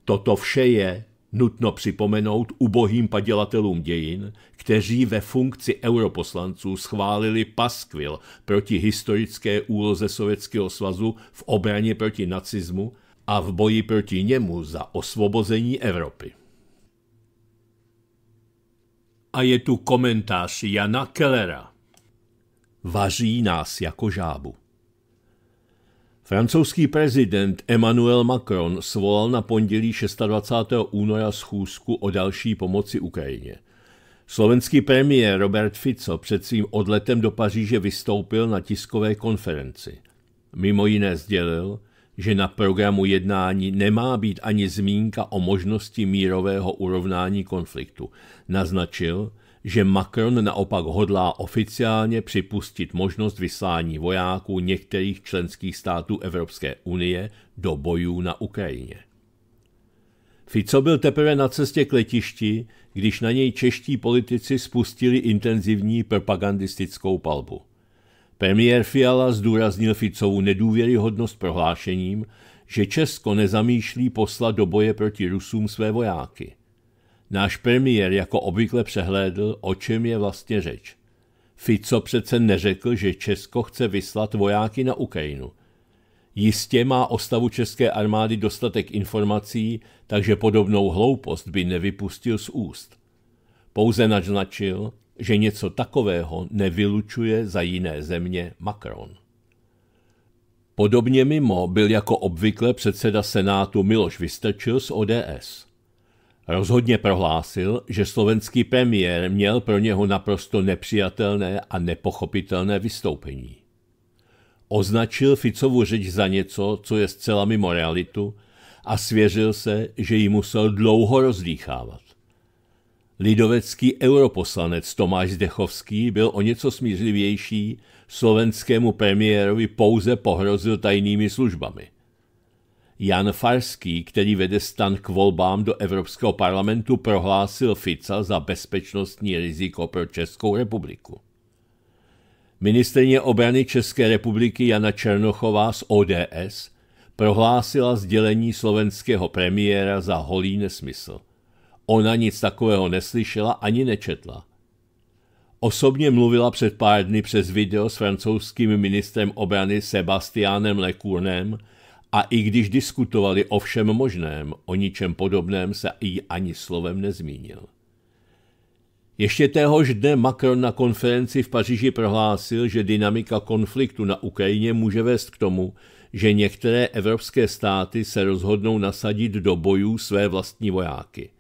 Toto vše je, Nutno připomenout ubohým padělatelům dějin, kteří ve funkci europoslanců schválili paskvil proti historické úloze Sovětského svazu v obraně proti nacismu a v boji proti němu za osvobození Evropy. A je tu komentář Jana Kellera. Vaří nás jako žábu. Francouzský prezident Emmanuel Macron svolal na pondělí 26. února schůzku o další pomoci Ukrajině. Slovenský premiér Robert Fico před svým odletem do Paříže vystoupil na tiskové konferenci. Mimo jiné sdělil, že na programu jednání nemá být ani zmínka o možnosti mírového urovnání konfliktu. Naznačil, že Macron naopak hodlá oficiálně připustit možnost vyslání vojáků některých členských států Evropské unie do bojů na Ukrajině. Fico byl teprve na cestě k letišti, když na něj čeští politici spustili intenzivní propagandistickou palbu. Premiér Fiala zdůraznil Ficovu nedůvěryhodnost prohlášením, že Česko nezamýšlí poslat do boje proti Rusům své vojáky – Náš premiér jako obvykle přehlédl, o čem je vlastně řeč. Fico přece neřekl, že Česko chce vyslat vojáky na Ukrajinu. Jistě má o stavu české armády dostatek informací, takže podobnou hloupost by nevypustil z úst. Pouze naznačil, že něco takového nevylučuje za jiné země Macron. Podobně mimo byl jako obvykle předseda Senátu Miloš Vystrčil z ODS. Rozhodně prohlásil, že slovenský premiér měl pro něho naprosto nepřijatelné a nepochopitelné vystoupení. Označil Ficovu řeč za něco, co je zcela mimo realitu a svěřil se, že ji musel dlouho rozdýchávat. Lidovecký europoslanec Tomáš Zdechovský byl o něco smířlivější, slovenskému premiérovi pouze pohrozil tajnými službami – Jan Farský, který vede stan k volbám do Evropského parlamentu, prohlásil Fica za bezpečnostní riziko pro Českou republiku. Ministrně obrany České republiky Jana Černochová z ODS prohlásila sdělení slovenského premiéra za holý nesmysl. Ona nic takového neslyšela ani nečetla. Osobně mluvila před pár dny přes video s francouzským ministrem obrany Sebastianem Lecournem, a i když diskutovali o všem možném, o ničem podobném se i ani slovem nezmínil. Ještě téhož dne Macron na konferenci v Paříži prohlásil, že dynamika konfliktu na Ukrajině může vést k tomu, že některé evropské státy se rozhodnou nasadit do bojů své vlastní vojáky.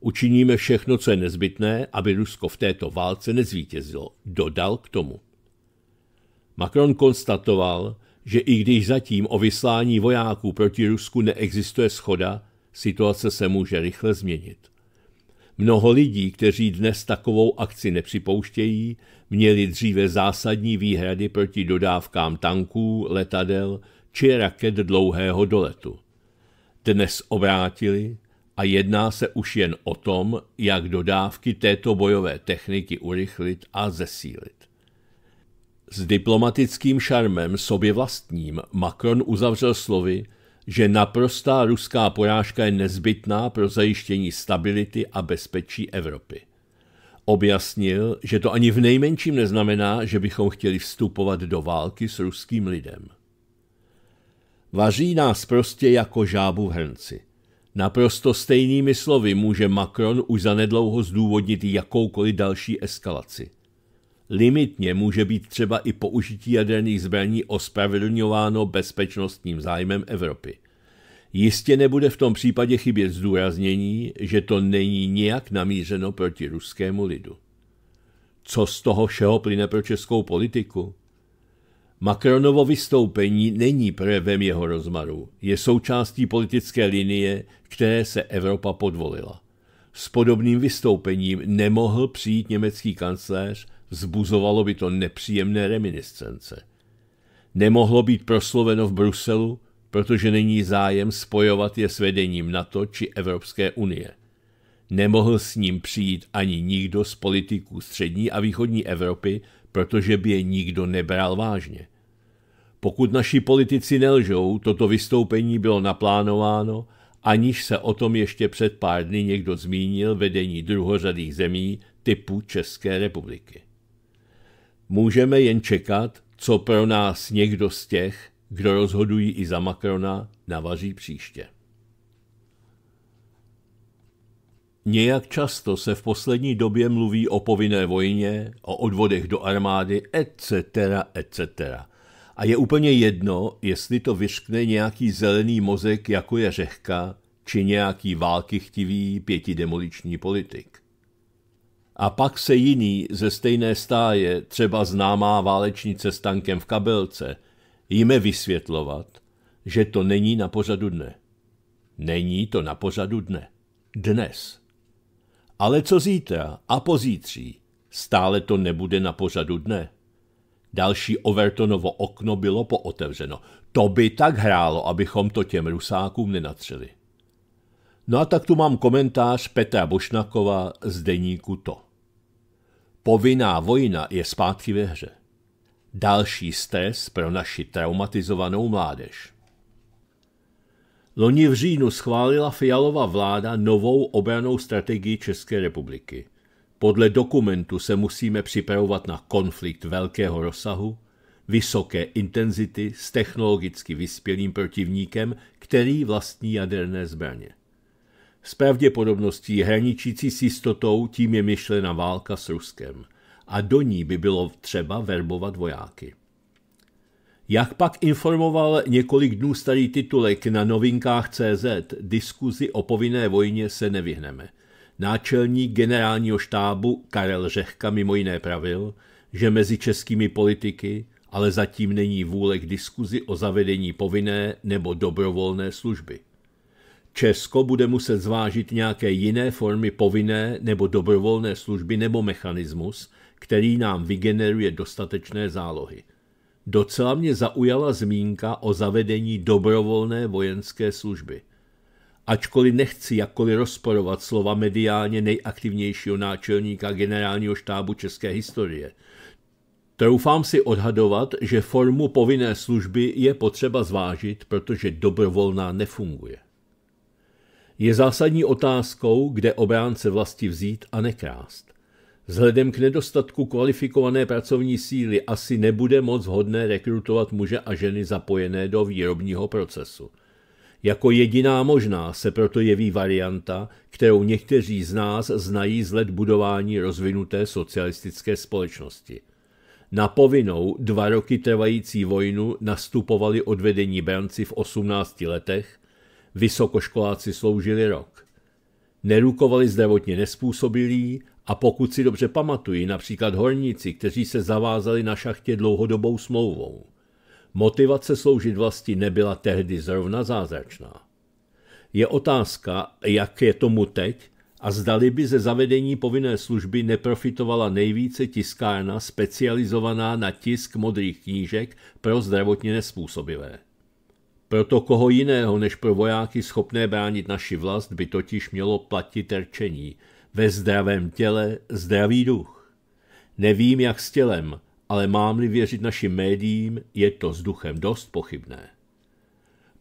Učiníme všechno, co je nezbytné, aby Rusko v této válce nezvítězilo, dodal k tomu. Macron konstatoval, že i když zatím o vyslání vojáků proti Rusku neexistuje schoda, situace se může rychle změnit. Mnoho lidí, kteří dnes takovou akci nepřipouštějí, měli dříve zásadní výhrady proti dodávkám tanků, letadel či raket dlouhého doletu. Dnes obrátili a jedná se už jen o tom, jak dodávky této bojové techniky urychlit a zesílit. S diplomatickým šarmem sobě vlastním Macron uzavřel slovy, že naprostá ruská porážka je nezbytná pro zajištění stability a bezpečí Evropy. Objasnil, že to ani v nejmenším neznamená, že bychom chtěli vstupovat do války s ruským lidem. Vaří nás prostě jako žábu v hrnci. Naprosto stejnými slovy může Macron už zanedlouho zdůvodnit jakoukoliv další eskalaci – Limitně může být třeba i použití jaderných zbraní ospravedlňováno bezpečnostním zájmem Evropy. Jistě nebude v tom případě chybět zdůraznění, že to není nijak namířeno proti ruskému lidu. Co z toho všeho plyne pro českou politiku? Macronovo vystoupení není projevem jeho rozmaru, je součástí politické linie, které se Evropa podvolila. S podobným vystoupením nemohl přijít německý kancléř Zbuzovalo by to nepříjemné reminiscence. Nemohlo být prosloveno v Bruselu, protože není zájem spojovat je s vedením NATO či Evropské unie. Nemohl s ním přijít ani nikdo z politiků střední a východní Evropy, protože by je nikdo nebral vážně. Pokud naši politici nelžou, toto vystoupení bylo naplánováno, aniž se o tom ještě před pár dny někdo zmínil vedení druhořadých zemí typu České republiky. Můžeme jen čekat, co pro nás někdo z těch, kdo rozhodují i za Macrona, navaří příště. Nějak často se v poslední době mluví o povinné vojně, o odvodech do armády, etc., etc. A je úplně jedno, jestli to vyškne nějaký zelený mozek, jako je Řehka, či nějaký války chtivý pětidemoliční politik a pak se jiný ze stejné stáje, třeba známá válečnice s tankem v kabelce, jíme vysvětlovat, že to není na pořadu dne. Není to na pořadu dne. Dnes. Ale co zítra a pozítří, stále to nebude na pořadu dne. Další Overtonovo okno bylo pootevřeno. To by tak hrálo, abychom to těm rusákům nenatřeli. No a tak tu mám komentář Petra Bošnakova z deníku To. Povinná vojna je zpátky ve hře. Další stres pro naši traumatizovanou mládež. Loni v říjnu schválila Fialova vláda novou obranou strategii České republiky. Podle dokumentu se musíme připravovat na konflikt velkého rozsahu, vysoké intenzity s technologicky vyspělým protivníkem, který vlastní jaderné zbraně. S pravděpodobností hraničící s jistotou tím je myšlena válka s Ruskem a do ní by bylo třeba verbovat vojáky. Jak pak informoval několik dnů starý titulek na novinkách CZ, diskuzi o povinné vojně se nevyhneme. Náčelník generálního štábu Karel Řehka mimo jiné pravil, že mezi českými politiky ale zatím není vůle k diskuzi o zavedení povinné nebo dobrovolné služby. Česko bude muset zvážit nějaké jiné formy povinné nebo dobrovolné služby nebo mechanismus, který nám vygeneruje dostatečné zálohy. Docela mě zaujala zmínka o zavedení dobrovolné vojenské služby. Ačkoliv nechci jakkoliv rozporovat slova mediálně nejaktivnějšího náčelníka generálního štábu české historie, Troufám si odhadovat, že formu povinné služby je potřeba zvážit, protože dobrovolná nefunguje. Je zásadní otázkou, kde obránce vlasti vzít a nekrást. Vzhledem k nedostatku kvalifikované pracovní síly asi nebude moc hodné rekrutovat muže a ženy zapojené do výrobního procesu. Jako jediná možná se proto jeví varianta, kterou někteří z nás znají z let budování rozvinuté socialistické společnosti. Na povinnou dva roky trvající vojnu nastupovali odvedení branci v 18 letech vysokoškoláci sloužili rok. Nerukovali zdravotně nespůsobilí a pokud si dobře pamatují, například horníci, kteří se zavázali na šachtě dlouhodobou smlouvou. Motivace sloužit vlasti nebyla tehdy zrovna zázračná. Je otázka, jak je tomu teď a zdali by ze zavedení povinné služby neprofitovala nejvíce tiskárna specializovaná na tisk modrých knížek pro zdravotně nespůsobivé. Proto koho jiného než pro vojáky schopné bránit naši vlast by totiž mělo platit terčení. Ve zdravém těle zdravý duch. Nevím, jak s tělem, ale mám-li věřit našim médiím, je to s duchem dost pochybné.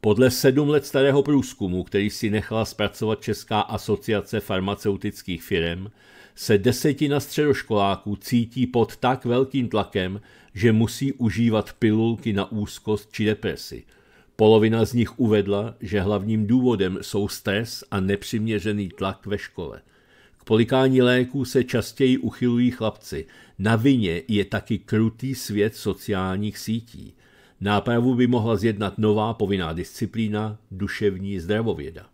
Podle sedm let starého průzkumu, který si nechala zpracovat Česká asociace farmaceutických firm, se desetina středoškoláků cítí pod tak velkým tlakem, že musí užívat pilulky na úzkost či depresi – Polovina z nich uvedla, že hlavním důvodem jsou stres a nepřiměřený tlak ve škole. K polikání léků se častěji uchylují chlapci. Na vině je taky krutý svět sociálních sítí. Nápravu by mohla zjednat nová povinná disciplína duševní zdravověda.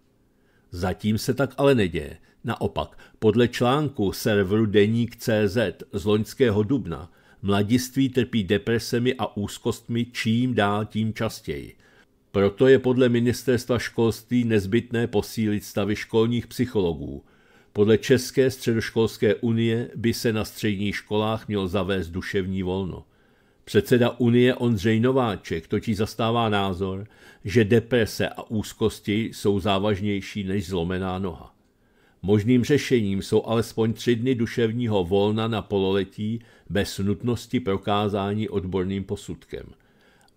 Zatím se tak ale neděje. Naopak, podle článku serveru Deník.cz z loňského dubna mladiství trpí depresemi a úzkostmi čím dál tím častěji – proto je podle ministerstva školství nezbytné posílit stavy školních psychologů. Podle České středoškolské unie by se na středních školách měl zavést duševní volno. Předseda unie Ondřej Nováček totiž zastává názor, že deprese a úzkosti jsou závažnější než zlomená noha. Možným řešením jsou alespoň tři dny duševního volna na pololetí bez nutnosti prokázání odborným posudkem.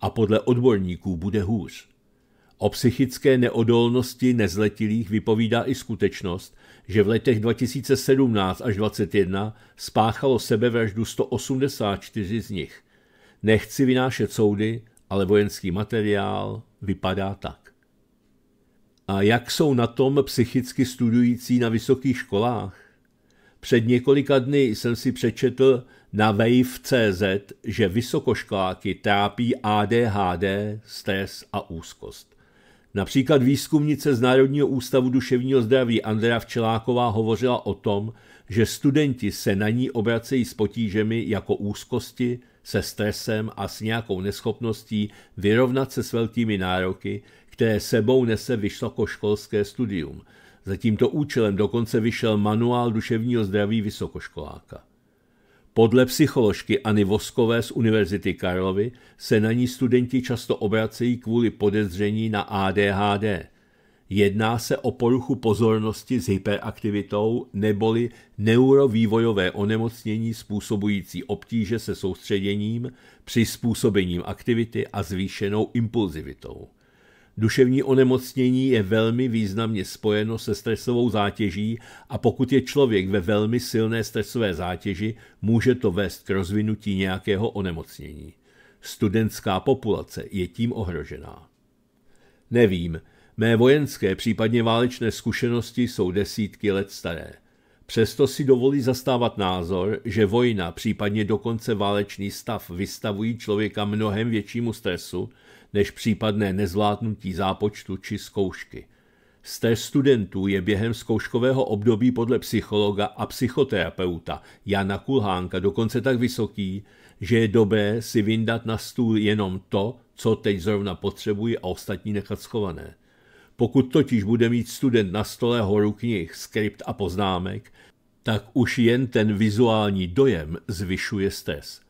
A podle odborníků bude hůř. O psychické neodolnosti nezletilých vypovídá i skutečnost, že v letech 2017 až 2021 spáchalo sebevraždu 184 z nich. Nechci vynášet soudy, ale vojenský materiál vypadá tak. A jak jsou na tom psychicky studující na vysokých školách? Před několika dny jsem si přečetl na wave.cz, že vysokoškoláky trápí ADHD, stres a úzkost. Například výzkumnice z Národního ústavu duševního zdraví Andrea Včeláková hovořila o tom, že studenti se na ní obracejí s potížemi jako úzkosti, se stresem a s nějakou neschopností vyrovnat se s velkými nároky, které sebou nese vysokoškolské studium. Za tímto účelem dokonce vyšel manuál duševního zdraví vysokoškoláka. Podle psycholožky Anny Voskové z Univerzity Karlovy se na ní studenti často obracejí kvůli podezření na ADHD. Jedná se o poruchu pozornosti s hyperaktivitou neboli neurovývojové onemocnění způsobující obtíže se soustředěním, přizpůsobením aktivity a zvýšenou impulzivitou. Duševní onemocnění je velmi významně spojeno se stresovou zátěží a pokud je člověk ve velmi silné stresové zátěži, může to vést k rozvinutí nějakého onemocnění. Studentská populace je tím ohrožená. Nevím, mé vojenské, případně válečné zkušenosti jsou desítky let staré. Přesto si dovolí zastávat názor, že vojna, případně dokonce válečný stav, vystavují člověka mnohem většímu stresu, než případné nezvládnutí zápočtu či zkoušky. Z té studentů je během zkouškového období podle psychologa a psychoterapeuta Jana Kulhánka dokonce tak vysoký, že je dobré si vyndat na stůl jenom to, co teď zrovna potřebuje a ostatní nechat schované. Pokud totiž bude mít student na stole horu knih, skript a poznámek, tak už jen ten vizuální dojem zvyšuje stres.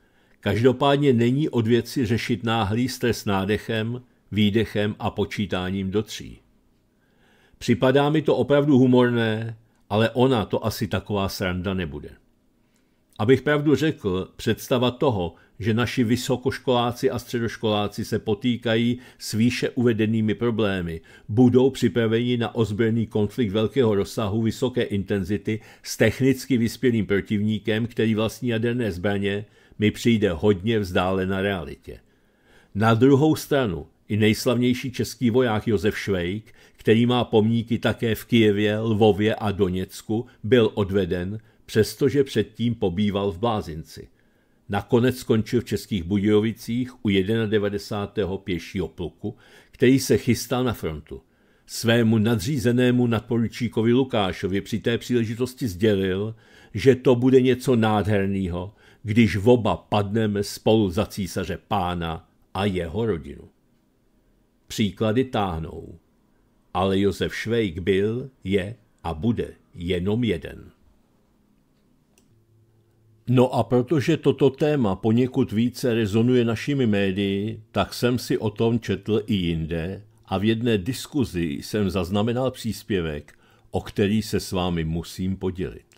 Každopádně není od věci řešit náhlý stres nádechem, výdechem a počítáním do tří. Připadá mi to opravdu humorné, ale ona to asi taková sranda nebude. Abych pravdu řekl, představa toho, že naši vysokoškoláci a středoškoláci se potýkají s výše uvedenými problémy, budou připraveni na ozbrojený konflikt velkého rozsahu vysoké intenzity s technicky vyspělým protivníkem, který vlastní jaderné zbraně, mi přijde hodně vzdálena realitě. Na druhou stranu i nejslavnější český voják Josef Švejk, který má pomníky také v Kijevě, Lvově a Doněcku, byl odveden, přestože předtím pobýval v Blázinci. Nakonec skončil v Českých Budějovicích u 91. pěšího pluku, který se chystal na frontu. Svému nadřízenému nadporučíkovi Lukášovi při té příležitosti sdělil, že to bude něco nádherného, když oba padneme spolu za císaře pána a jeho rodinu. Příklady táhnou, ale Josef Švejk byl, je a bude jenom jeden. No a protože toto téma poněkud více rezonuje našimi médii, tak jsem si o tom četl i jinde a v jedné diskuzi jsem zaznamenal příspěvek, o který se s vámi musím podělit.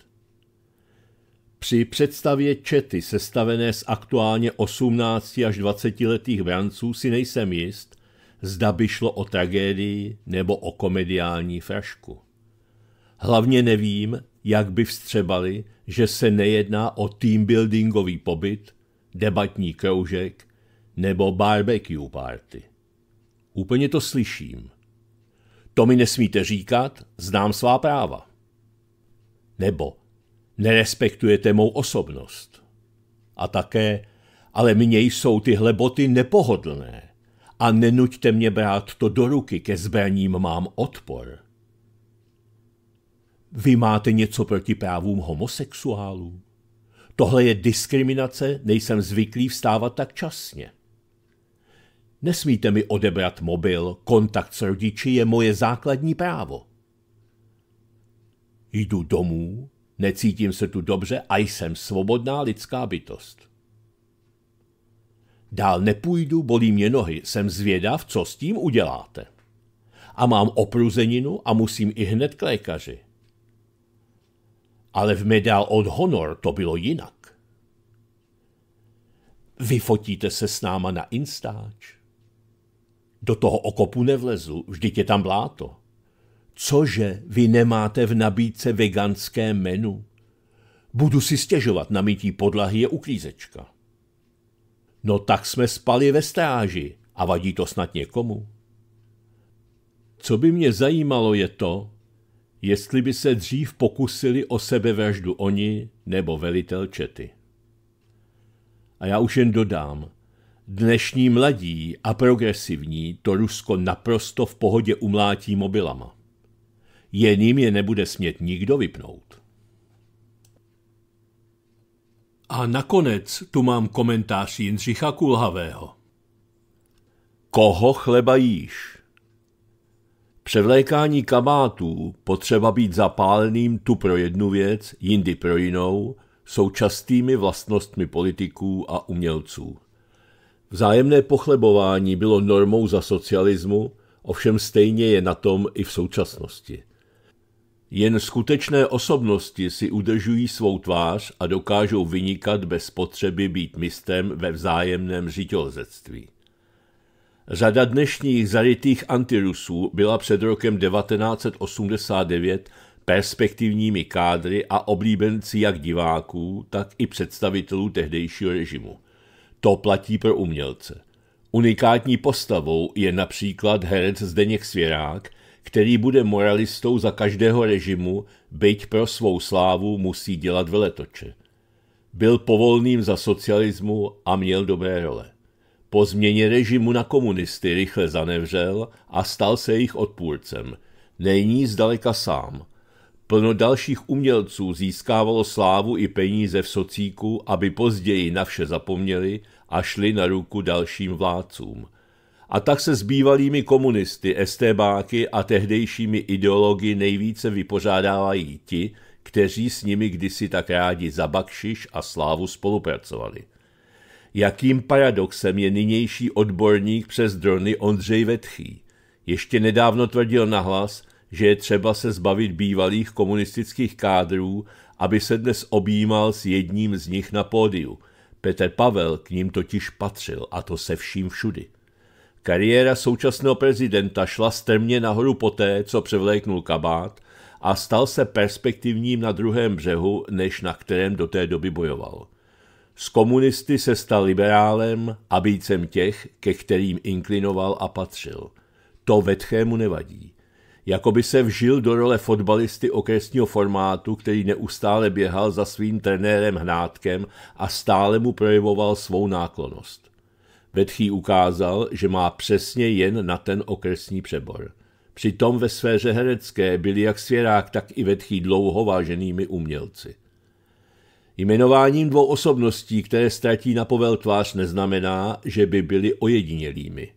Při představě čety sestavené z aktuálně 18 až 20 letých branců si nejsem jist, zda by šlo o tragédii nebo o komediální frašku. Hlavně nevím, jak by vstřebali, že se nejedná o teambuildingový pobyt, debatní kroužek nebo barbecue party. Úplně to slyším. To mi nesmíte říkat, znám svá práva. Nebo nerespektujete mou osobnost. A také, ale mně jsou tyhle boty nepohodlné a nenuďte mě brát to do ruky, ke zbraním mám odpor. Vy máte něco proti právům homosexuálů? Tohle je diskriminace, nejsem zvyklý vstávat tak časně. Nesmíte mi odebrat mobil, kontakt s rodiči je moje základní právo. Jdu domů, Necítím se tu dobře a jsem svobodná lidská bytost. Dál nepůjdu, bolí mě nohy, jsem zvědav, co s tím uděláte. A mám opruzeninu a musím i hned k lékaři. Ale v medál od honor to bylo jinak. Vyfotíte se s náma na Instač? Do toho okopu nevlezu, vždyť je tam bláto. Cože vy nemáte v nabídce veganské menu? Budu si stěžovat, na mytí podlahy je uklízečka. No tak jsme spali ve stráži a vadí to snad někomu. Co by mě zajímalo je to, jestli by se dřív pokusili o sebevraždu oni nebo velitel Čety. A já už jen dodám, dnešní mladí a progresivní to Rusko naprosto v pohodě umlátí mobilama. Jeným je nebude smět nikdo vypnout. A nakonec tu mám komentář Jindřicha Kulhavého. Koho chleba jíš? Převlékání kabátů, potřeba být zapáleným tu pro jednu věc, jindy pro jinou, jsou častými vlastnostmi politiků a umělců. Vzájemné pochlebování bylo normou za socialismu, ovšem stejně je na tom i v současnosti. Jen skutečné osobnosti si udržují svou tvář a dokážou vynikat bez potřeby být mistem ve vzájemném řitělzectví. Řada dnešních zarytých antirusů byla před rokem 1989 perspektivními kádry a oblíbenci jak diváků, tak i představitelů tehdejšího režimu. To platí pro umělce. Unikátní postavou je například herec Zdeněk Svěrák, který bude moralistou za každého režimu, byť pro svou slávu musí dělat veletoče. Byl povolným za socialismu a měl dobré role. Po změně režimu na komunisty rychle zanevřel a stal se jejich odpůrcem. Není zdaleka sám. Plno dalších umělců získávalo slávu i peníze v socíku, aby později na vše zapomněli a šli na ruku dalším vládcům a tak se s bývalými komunisty, estébáky a tehdejšími ideologi nejvíce vypořádávají ti, kteří s nimi kdysi tak rádi za bakšiš a slávu spolupracovali. Jakým paradoxem je nynější odborník přes drony Ondřej Vetchý? Ještě nedávno tvrdil nahlas, že je třeba se zbavit bývalých komunistických kádrů, aby se dnes objímal s jedním z nich na pódiu. Petr Pavel k ním totiž patřil, a to se vším všudy. Kariéra současného prezidenta šla strmě nahoru poté, co převléknul kabát a stal se perspektivním na druhém břehu, než na kterém do té doby bojoval. Z komunisty se stal liberálem a bícem těch, ke kterým inklinoval a patřil. To vedchému nevadí. Jakoby se vžil do role fotbalisty okresního formátu, který neustále běhal za svým trenérem Hnátkem a stále mu projevoval svou náklonost. Betchý ukázal, že má přesně jen na ten okresní přebor. Přitom ve sféře herecké byli jak Svěrák, tak i Vedchý dlouho váženými umělci. Jmenováním dvou osobností, které ztratí na povel tvář, neznamená, že by byly ojedinělými.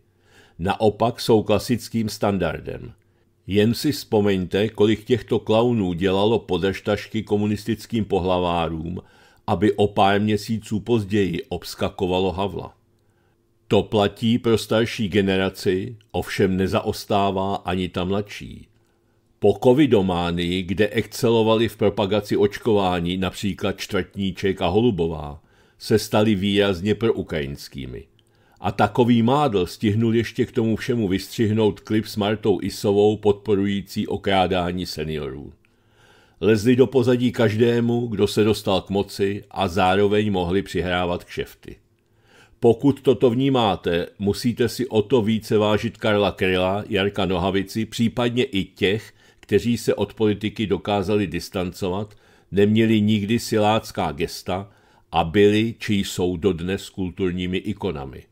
Naopak jsou klasickým standardem. Jen si vzpomeňte, kolik těchto klaunů dělalo podeštašky komunistickým pohlavárům, aby o pár měsíců později obskakovalo Havla. To platí pro starší generaci, ovšem nezaostává ani ta mladší. Po covidománii, kde excelovali v propagaci očkování například Čtvrtníček a Holubová, se stali výrazně ukrajinskými, A takový mádl stihnul ještě k tomu všemu vystřihnout klip s Martou Isovou podporující okrádání seniorů. Lezli do pozadí každému, kdo se dostal k moci a zároveň mohli přihrávat kšefty. Pokud toto vnímáte, musíte si o to více vážit Karla Kryla, Jarka Nohavici, případně i těch, kteří se od politiky dokázali distancovat, neměli nikdy silácká gesta a byli, či jsou dodnes kulturními ikonami.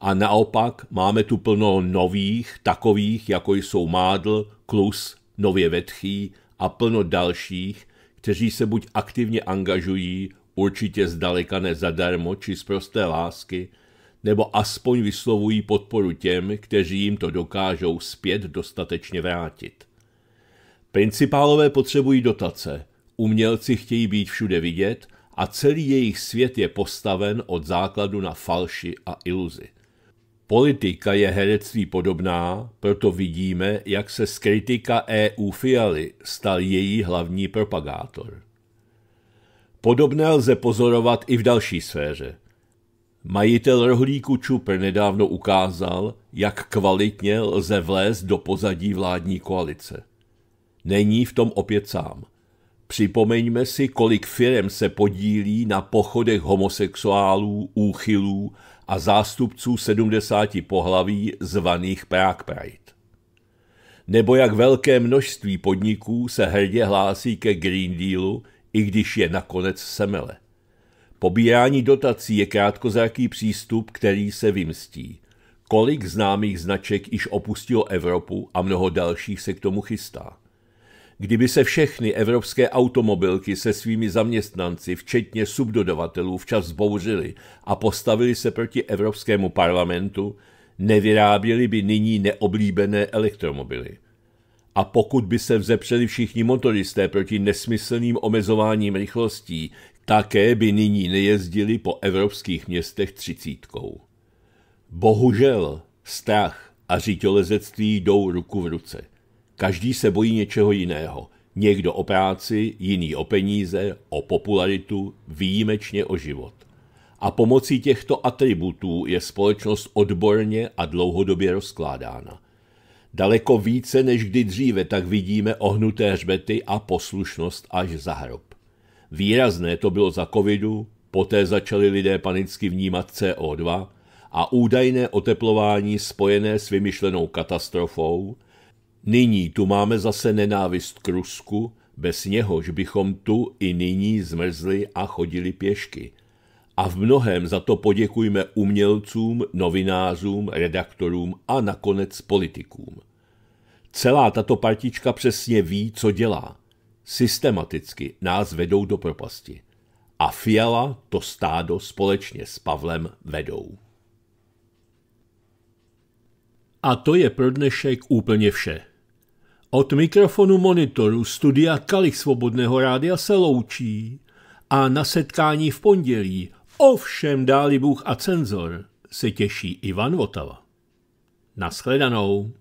A naopak máme tu plno nových, takových, jako jsou Mádl, Klus, Nově Vetchý a plno dalších, kteří se buď aktivně angažují, určitě zdaleka zadarmo či z prosté lásky, nebo aspoň vyslovují podporu těm, kteří jim to dokážou zpět dostatečně vrátit. Principálové potřebují dotace, umělci chtějí být všude vidět a celý jejich svět je postaven od základu na falši a iluzi. Politika je herectví podobná, proto vidíme, jak se z kritika EU Fialy stal její hlavní propagátor. Podobné lze pozorovat i v další sféře. Majitel rohlíku Čupr nedávno ukázal, jak kvalitně lze vlézt do pozadí vládní koalice. Není v tom opět sám. Připomeňme si, kolik firem se podílí na pochodech homosexuálů, úchylů a zástupců 70 pohlaví zvaných Prague Pride. Nebo jak velké množství podniků se hrdě hlásí ke Green Dealu, i když je nakonec semele. Pobírání dotací je krátkozraký přístup, který se vymstí. Kolik známých značek již opustilo Evropu a mnoho dalších se k tomu chystá. Kdyby se všechny evropské automobilky se svými zaměstnanci, včetně subdodavatelů, včas zbouřili a postavili se proti Evropskému parlamentu, nevyráběli by nyní neoblíbené elektromobily – a pokud by se vzepřeli všichni motoristé proti nesmyslným omezováním rychlostí, také by nyní nejezdili po evropských městech třicítkou. Bohužel, strach a řítolezectví jdou ruku v ruce. Každý se bojí něčeho jiného. Někdo o práci, jiný o peníze, o popularitu, výjimečně o život. A pomocí těchto atributů je společnost odborně a dlouhodobě rozkládána – Daleko více než kdy dříve tak vidíme ohnuté hřbety a poslušnost až za hrob. Výrazné to bylo za covidu, poté začali lidé panicky vnímat CO2 a údajné oteplování spojené s vymyšlenou katastrofou. Nyní tu máme zase nenávist k Rusku, bez něhož bychom tu i nyní zmrzli a chodili pěšky a v mnohem za to poděkujme umělcům, novinářům, redaktorům a nakonec politikům. Celá tato partička přesně ví, co dělá. Systematicky nás vedou do propasti. A Fiala to stádo společně s Pavlem vedou. A to je pro dnešek úplně vše. Od mikrofonu monitoru studia Kalich Svobodného rádia se loučí a na setkání v pondělí Ovšem dáli Bůh a cenzor se těší Ivan Votava. Naschledanou.